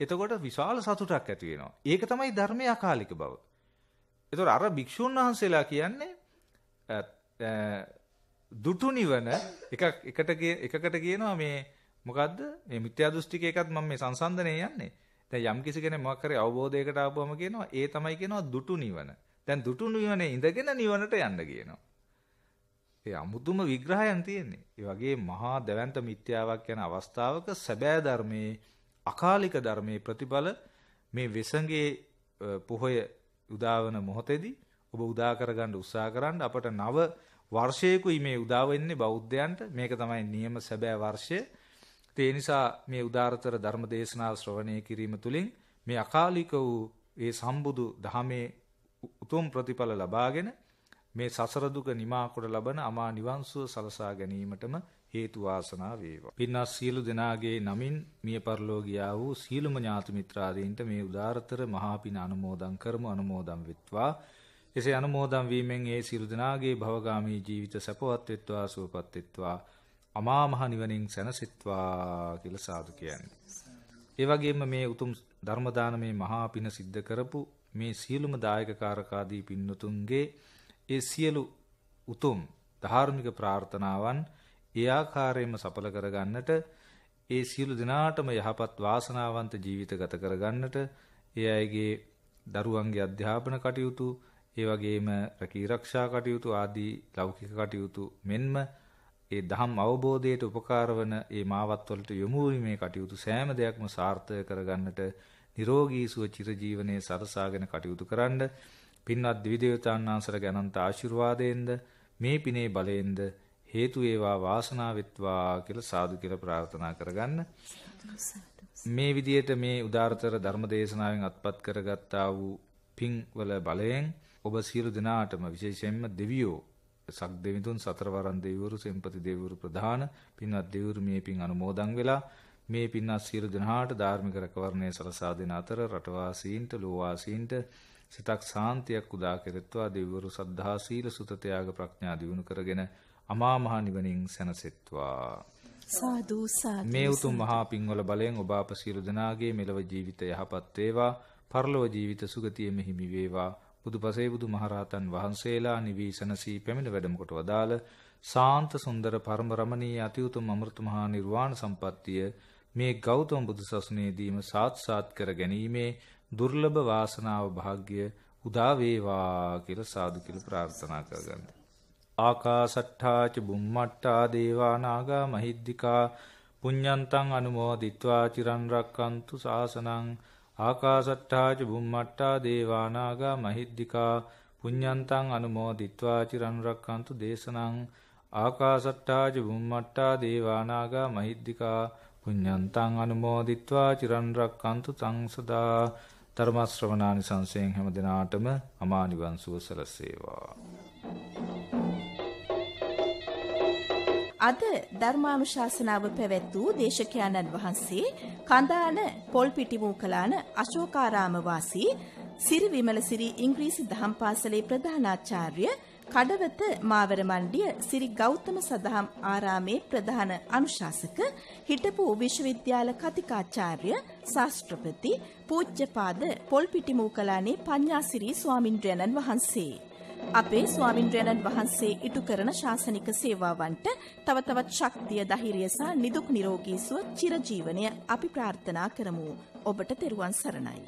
Speaker 1: එතකොට විශාල සතුටක් ඇති වෙනවා. ඒක තමයි ධර්මයේ අකාලික බව. එතකොට අර භික්ෂුන් වහන්සේලා කියන්නේ දුටු නිවන එක එකට එකකට කියනවා මේ මොකද්ද මේ මිත්‍යා දෘෂ්ටික එකත් මම මේ සංසන්දනේ යන්නේ. දැන් යම් කිසි කෙනෙක් මොකක් හරි අවබෝධයකට ආවම කියනවා ඒ තමයි කියනවා දුටු නිවන. දැන් දුටු නිවනේ ඉඳගෙන නිවනට යන්න කියනවා. ඒ අමුතුම විග්‍රහයන් තියෙන්නේ. ඒ වගේ මහා දවැන්ත මිත්‍යාවක් යන අවස්ථාවක සැබෑ ධර්මයේ අකාලික ධර්මයේ ප්‍රතිඵල මේ වෙසඟේ පොහොය උදාවන මොහොතේදී ඔබ උදා කරගන්න උත්සාහ කරන්න අපට නව වර්ෂයකුයි මේ උදා වෙන්නේ බෞද්ධයන්ට මේක තමයි නියම සැබෑ වර්ෂය. ඒ නිසා මේ උදාරතර ධර්ම දේශනාව ශ්‍රවණය කිරීම තුළින් මේ අකාලික වූ ඒ සම්බුදු දහමේ උතුම් ප්‍රතිඵල ලබාගෙන මේ සසර දුක නිමා කොට ලබන අමා නිවන් සුව සලසා ගැනීමටම හේතු වාසනා වේවා. පින්වත් සියලු දෙනාගේ නමින් මිය පරලෝ ගියා වූ සියලුම ඥාති මිත්‍රාදීන්ට මේ උදාරතර මහා පින අනුමෝදන් කරමු අනුමෝදන් විත්වා. එසේ අනුමෝදන් වීමෙන් ඒ සියලු දෙනාගේ භවගාමී ජීවිත සැපවත් වෙත්වා සුවපත් වෙත්වා අමා මහ නිවනින් සැනසෙත්වා කියලා සාදු කියන්නේ. ඒ වගේම මේ උතුම් ධර්ම දානමේ මහා පින සිද්ධ කරපු මේ සියලුම දායකකාරකාදී පින්නතුන්ගේ ඒ සියලු උතුම් ධාර්මික ප්‍රාර්ථනාවන් ඒ ආකාරයෙන්ම සඵල කරගන්නට ඒ සියලු දෙනාටම යහපත් වාසනාවන්ත ජීවිත ගත කරගන්නට ඒ අයගේ දරුවන්ගේ අධ්‍යාපන කටයුතු ඒ වගේම රැකී ආරක්ෂා කටයුතු ආදී ලෞකික කටයුතු මෙන්ම ඒ ධම් අවබෝධයට උපකාර වන ඒ මාවත්වලට යොමු වීමේ කටයුතු සෑම දෙයක්ම සාර්ථක කරගන්නට නිරෝගී සුව චිරජීවනයේ සරසාගෙන කටයුතු කරන්න පින්වත් දිවිදේවතාන් වහන්සේට ගණන්ත ආශිර්වාදයෙන්ද මේ පිනේ බලයෙන්ද හේතු වේවා වාසනාව වෙත්වා කියලා සාදු කියලා ප්‍රාර්ථනා කරගන්න මේ විදියට මේ උදාරතර ධර්ම දේශනාවෙන් අත්පත් කරගත්තා වූ පින් වල බලයෙන් ඔබ සියලු දෙනාටම විශේෂයෙන්ම දෙවියෝ සක් දෙවිඳුන් සතරවරන් දෙවිවරු සෙන්පති දෙවිවරු ප්‍රධාන පින්වත් දෙවිවරු මේ පින් අනුමෝදන් වෙලා මේ පින්වත් සියලු දෙනාට ධාර්මික රැකවරණය සලසා දෙන අතර රටවාසීන්ට ලෝවාසීන්ට සිතක් සාන්තියක් උදා කෙරෙත්වා දෙවිවරු සද්ධා සීල සුත ත්‍යාග ප්‍රඥා දිනු කරගෙන අමා මහ නිවනින් සැනසෙත්වා
Speaker 2: සාදු සාදු මේ උතුම් මහා
Speaker 1: පින්වල බලයෙන් ඔබ අප සියලු දෙනාගේ මෙලව ජීවිත යහපත් වේවා පරලොව ජීවිත සුගතියෙම හිමි වේවා බුදු පසේබුදු මහරහතන් වහන්සේලා නිවීසනසී පැමිණ වැඩම කොට වදාළ සාන්ත සුන්දර පරමරමණී අතිඋතුම් අමෘතමහා නිර්වාණ සම්පත්තිය මේ ගෞතම බුදු සසුනේදීම සාත්සාත් කර ගැනීමේ දුර්ලභ වාසනාව භාග්‍ය උදා වේවා කියලා සාදු කියලා ප්‍රාර්ථනා කරගන්න. ආකාසට්ඨා ච බුම්මට්ටා දේවා නාග මහිද්దికා පුඤ්ඤන්තං අනුමෝදිත්වා චිරන් රැක්කන්තු සාසනං ආකාසට්ඨාච බුම්මට්ටා දේවානාගා මහිද්దికා පුඤ්ඤන්තං අනුමෝදිත්වා චිරන් රක්칸තු දේශනං ආකාසට්ඨාච බුම්මට්ටා දේවානාගා මහිද්దికා පුඤ්ඤන්තං අනුමෝදිත්වා චිරන් රක්칸තු තං සදා ධර්ම ශ්‍රවණානි සංසයෙන් හැම දිනාටම අමා නිවන් සුව සලසේවා
Speaker 2: අද ධර්මානුශාසනාව පැවැත් වූ දේශකයන්න් වහන්සේ කඳාන පොල්පිටිමූකලාන අශෝකාරාම වාසී සිරි විමලසිරි ඉංග්‍රීසි දහම් පාසලේ ප්‍රධානාචාර්ය කඩවත මාවර මණ්ඩිය සිරි ගෞතම සදහම් ආරාමේ ප්‍රධාන අනුශාසක හිටපු විශ්වවිද්‍යාල කතිකාචාර්ය ශාස්ත්‍රපති පූජ්‍යපාද පොල්පිටිමූකලානේ පඤ්ඤාසිරි ස්වාමින්ද්‍රයන්න් වහන්සේ අපේ ස්වාමින්ද්‍රයන්න් වහන්සේ ඉටු කරන ශාසනික සේවාවන්ට තව තවත් ශක්තිය ධෛර්යය සහ නිදුක් නිරෝගී සුව චිරජීවනය අපි ප්‍රාර්ථනා කරමු. ඔබට තෙරුවන් සරණයි.